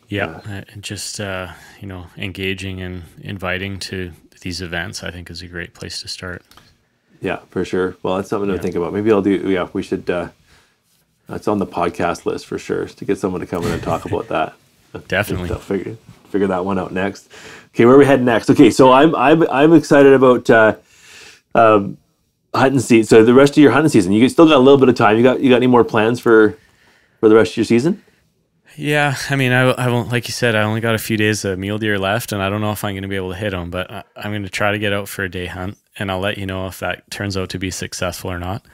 Speaker 3: Yeah, uh, just uh, you know, engaging and inviting to these events, I think, is a great place to start.
Speaker 2: Yeah, for sure. Well, that's something to think about. Maybe I'll do. Yeah, we should. Uh, that's on the podcast list for sure to get someone to come in and talk about that. Definitely. figure figure that one out next. Okay, where we head next? Okay, so I'm I'm I'm excited about uh, um, hunting season. So the rest of your hunting season, you still got a little bit of time. You got you got any more plans for for the rest of your season?
Speaker 3: Yeah, I mean, I, I won't like you said. I only got a few days of mule deer left, and I don't know if I'm going to be able to hit them. But I, am going to try to get out for a day hunt, and I'll let you know if that turns out to be successful or not.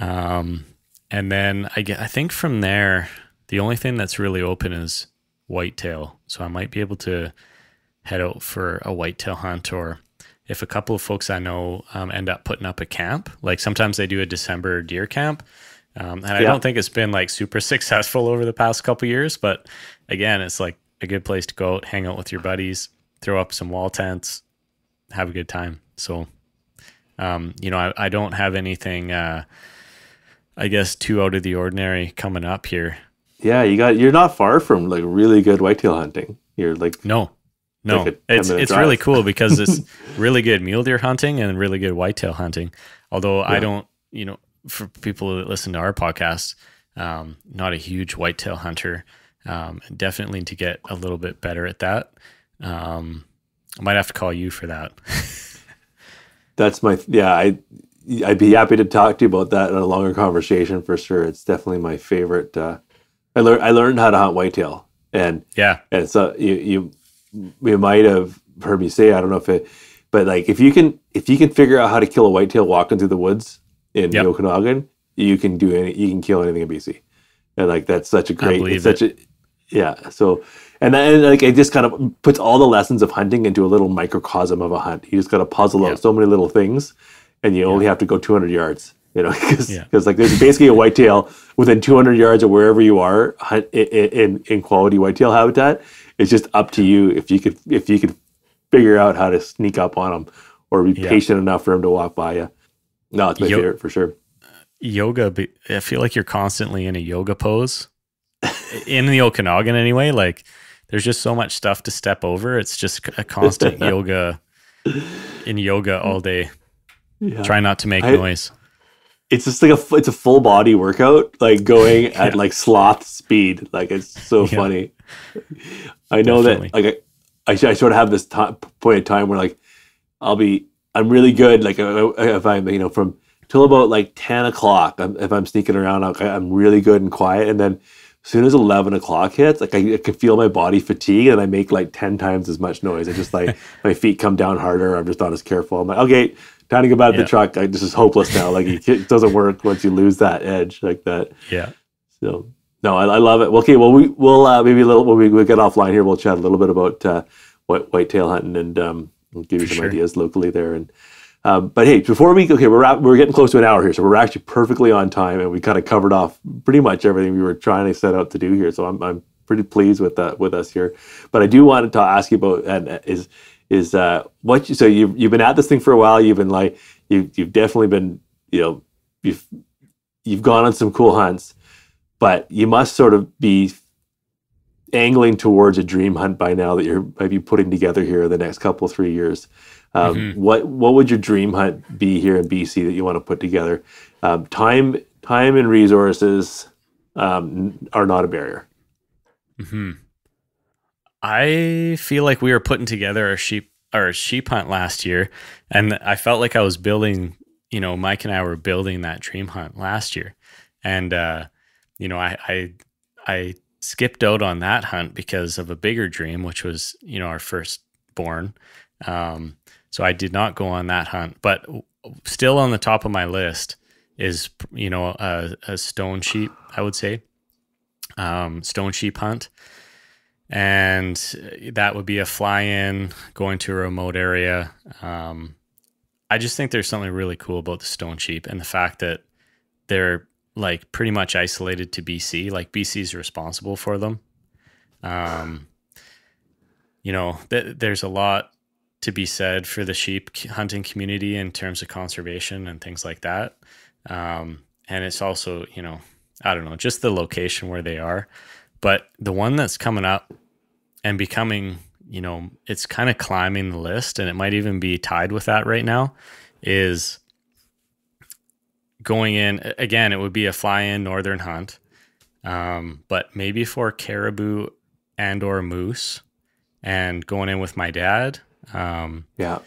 Speaker 3: Um, and then I get, I think from there, the only thing that's really open is whitetail. So I might be able to head out for a whitetail hunt or if a couple of folks I know um, end up putting up a camp, like sometimes they do a December deer camp. Um, and yeah. I don't think it's been like super successful over the past couple years, but again, it's like a good place to go out, hang out with your buddies, throw up some wall tents, have a good time. So, um, you know, I, I, don't have anything, uh, I guess, too out of the ordinary coming up here.
Speaker 2: Yeah, you got you're not far from like really good whitetail hunting. You're like
Speaker 3: no, no, like it's it's really cool because it's really good mule deer hunting and really good whitetail hunting. Although yeah. I don't, you know, for people that listen to our podcast, um, not a huge whitetail hunter. Um, definitely to get a little bit better at that. Um, I might have to call you for that. That's my yeah.
Speaker 2: I I'd be happy to talk to you about that in a longer conversation for sure. It's definitely my favorite. Uh, I learned I learned how to hunt whitetail, and yeah, and so uh, you you you might have heard me say, I don't know if it, but like if you can if you can figure out how to kill a whitetail walking through the woods in yep. Okanagan, you can do any you can kill anything in BC, and like that's such a great it's such it. a yeah so. And then, like, it just kind of puts all the lessons of hunting into a little microcosm of a hunt. You just got to puzzle yep. out so many little things, and you only have to go 200 yards you know, because yeah. Cause like there's basically a whitetail within 200 yards of wherever you are in, in, in quality whitetail habitat, it's just up to you if you could if you could figure out how to sneak up on him or be yeah. patient enough for him to walk by you.
Speaker 3: No, it's my Yo- favorite for sure. Yoga, I feel like you're constantly in a yoga pose in the Okanagan anyway. Like there's just so much stuff to step over. It's just a constant yoga in yoga all day. Yeah. Try not to make I, noise.
Speaker 2: It's just like a it's a full body workout, like going yeah. at like sloth speed. Like it's so yeah. funny. I know Definitely. that like I, I, sort of have this point in time where like I'll be I'm really good like uh, uh, if I'm you know from till about like ten o'clock if I'm sneaking around I'm really good and quiet and then as soon as 11 o'clock hits like I, I, can feel my body fatigue and i make like 10 times as much noise i just like my feet come down harder i'm just not as careful i'm like okay time to go back to the truck I, this is hopeless now like it doesn't work once you lose that edge like that yeah so no, I, I, love it. Okay, well, we will uh, maybe a little when we, we get offline here, we'll chat a little bit about uh, white whitetail hunting and um, we'll give you some sure. ideas locally there. And um, but hey, before we okay, we're we're getting close to an hour here, so we're actually perfectly on time, and we kind of covered off pretty much everything we were trying to set out to do here. So I'm, I'm pretty pleased with that uh, with us here. But I do want to ask you about and uh, is is uh, what you so you've you've been at this thing for a while. You've been like you you've definitely been you know you've you've gone on some cool hunts but you must sort of be angling towards a dream hunt by now that you're maybe putting together here in the next couple three years. Um, mm-hmm. What what would your dream hunt be here in BC that you want to put together? Um, time time and resources um, are not a barrier.
Speaker 3: Hmm. I feel like we were putting together a sheep or a sheep hunt last year, and I felt like I was building. You know, Mike and I were building that dream hunt last year, and uh, you know, I, I, I skipped out on that hunt because of a bigger dream, which was, you know, our first born. Um, so I did not go on that hunt, but still on the top of my list is, you know, a, a stone sheep, I would say, um, stone sheep hunt. And that would be a fly in going to a remote area. Um, I just think there's something really cool about the stone sheep and the fact that they're like pretty much isolated to BC. Like BC is responsible for them. Um, you know, th there's a lot to be said for the sheep hunting community in terms of conservation and things like that. Um, and it's also, you know, I don't know, just the location where they are. But the one that's coming up and becoming, you know, it's kind of climbing the list and it might even be tied with that right now is going in again, it would be a fly-in northern hunt, um, but maybe for caribou and or moose, and going in with my dad. Um, yeah,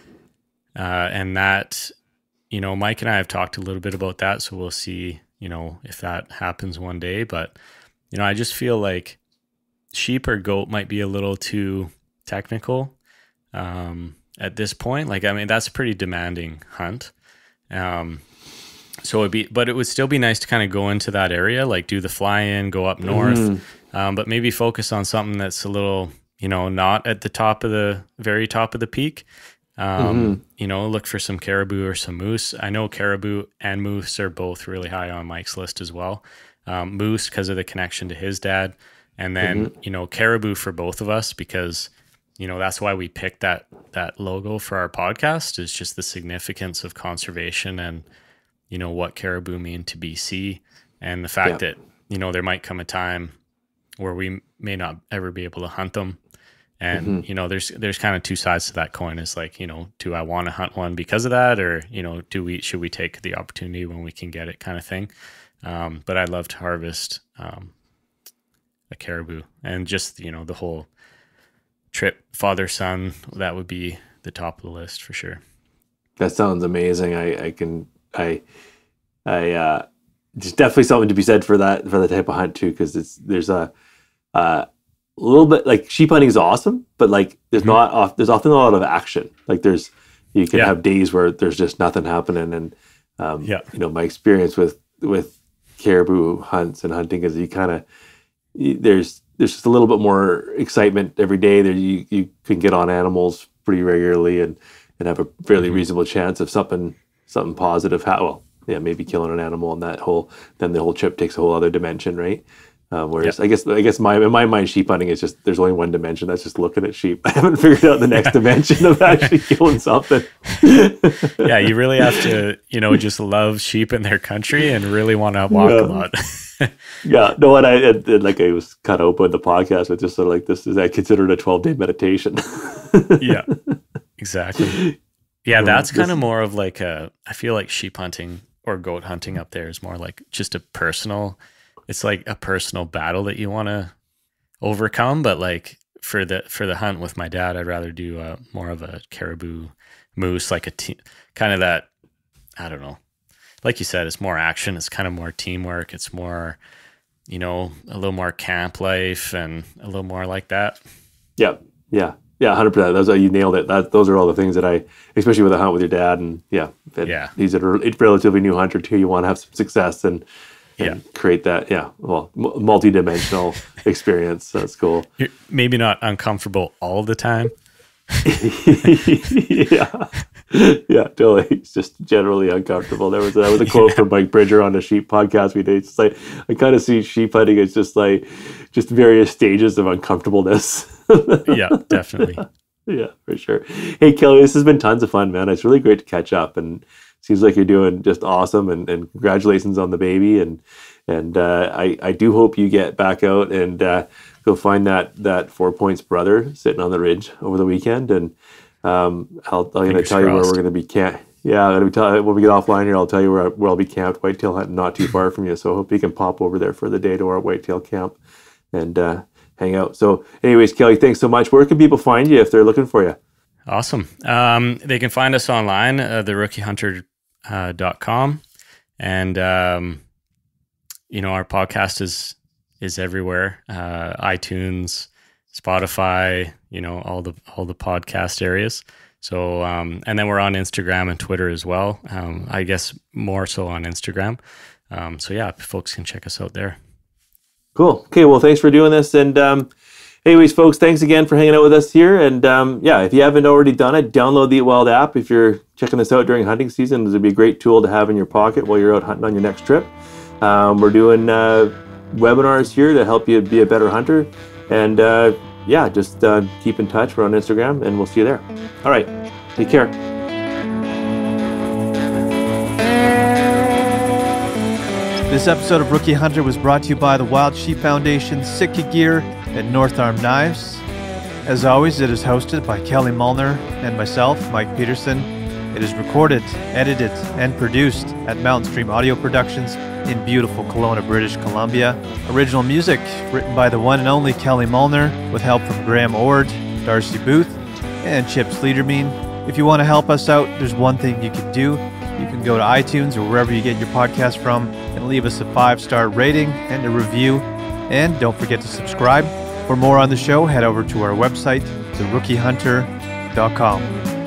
Speaker 3: uh, and that, you know, Mike and I have talked a little bit about that, so we'll see, you know, if that happens one day. But you know, I just feel like sheep or goat might be a little too technical um, at this point. Like, I mean, that's a pretty demanding hunt. Um, so it'd be, but it would still be nice to kind of go into that area, like do the fly in, go up north, mm. um, but maybe focus on something that's a little, you know, not at the top of the very top of the peak. Um, mm -hmm. You know, look for some caribou or some moose. I know caribou and moose are both really high on Mike's list as well. Um, moose because of the connection to his dad, and then mm -hmm. you know caribou for both of us because you know that's why we picked that that logo for our podcast is just the significance of conservation and you know what caribou mean to BC and the fact yeah. that you know there might come a time where we may not ever be able to hunt them and mm -hmm. you know there's there's kind of two sides to that coin Is like you know do i want to hunt one because of that or you know do we should we take the opportunity when we can get it kind of thing um, but i'd love to harvest um, a caribou and just you know the whole trip father son that would be the top of the list for sure
Speaker 2: that sounds amazing i, I can I, I, uh, there's definitely something to be said for that for that type of hunt too, because it's there's a, uh, a little bit like sheep hunting is awesome, but like there's mm-hmm. not off, there's often a lot of action. Like there's you can yeah. have days where there's just nothing happening, and um, yeah, you know my experience with with caribou hunts and hunting is you kind of there's there's just a little bit more excitement every day. There you you can get on animals pretty regularly and and have a fairly mm-hmm. reasonable chance of something something positive. How well, yeah, maybe killing an animal and that whole then the whole trip takes a whole other dimension, right? Um, whereas yep. I guess I guess my in my mind sheep hunting is just there's only one dimension that's just looking at sheep. I haven't figured out the next dimension of actually killing something.
Speaker 3: yeah, you really have to you know just love sheep in their country and really want to walk yeah. a lot. yeah, no, what
Speaker 2: I like I was kind of open the podcast with just sort of like this is I considered a twelve day meditation.
Speaker 3: yeah, exactly. Yeah, that's kind of more of like a. I feel like sheep hunting or goat hunting up there is more like just a personal. It's like a personal battle that you want to overcome, but like for the for the hunt with my dad, I'd rather do a, uh, more of a caribou, moose, like a team. kind of that. I don't know. Like you said, it's more action. It's kind of more teamwork. It's more, you know, a little more camp life and a little more like that. Yep. Yeah. Yeah, hundred
Speaker 2: percent. Those uh, you nailed it. That those are all the things that I, especially with a hunt with your dad, and yeah, it, yeah. He's a relatively new hunter too. You want to have some success and, and yeah. create that yeah, well, multi-dimensional experience. That's cool.
Speaker 3: You're maybe not uncomfortable all the time.
Speaker 2: yeah, yeah, totally. It's just generally uncomfortable. There was that was a quote yeah. from Mike Bridger on the sheep podcast we did. It's just like I kind of see sheep hunting as just like just various stages of uncomfortableness yeah, definitely. yeah, for sure. Hey, Kelly, this has been tons of fun, man. It's really great to catch up, and seems like you're doing just awesome. And, and congratulations on the baby, and and uh, I I do hope you get back out and uh, go find that that Four Points brother sitting on the ridge over the weekend, and um, I'll, I'm going to tell crossed. you where we're going to be camp. Yeah, I'm gonna tell, when we get offline here, I'll tell you where, I, where I'll be camped. Whitetail hunting, not too far from you, so I hope you can pop over there for the day to our whitetail camp, and uh, hang out. So, anyways, Kelly, thanks so much. Where can people find you if they're looking for you?
Speaker 3: Awesome. Um, they can find us online, uh, therookiehunter.com. Uh, com, and, um, you know, our podcast is is everywhere uh, iTunes, Spotify, you know, all the all the podcast areas. So, um, and then we're on Instagram and Twitter as well. Um, I guess more so on Instagram. Um, so, yeah, folks can check us out there.
Speaker 2: Cool. Okay. Well, thanks for doing this. And um, anyways, folks, thanks again for hanging out with us here. And um, yeah, if you haven't already done it, download the Eat Wild app. If you're checking this out during hunting season, this would be a great tool to have in your pocket while you're out hunting on your next trip. Um, we're doing uh, webinars here to help you be a better hunter. And uh, yeah, just uh, keep in touch. We're on Instagram
Speaker 1: and we'll see you there. All right. Take care. This episode of Rookie Hunter was brought to you by the Wild Sheep Foundation, Sitka Gear, and North Arm Knives. As always, it is hosted by Kelly Mulner and myself, Mike Peterson. It is recorded, edited, and produced at Mountain Stream Audio Productions in beautiful Kelowna, British Columbia. Original music written by the one and only Kelly Mulner with help from Graham Ord, Darcy Booth, and Chips Liedermean. If you want to help us out, there's one thing you can do. You can go to iTunes or wherever you get your podcast from and leave us a five star rating and a review. And don't forget to subscribe. For more on the show, head over to our website, therookiehunter.com.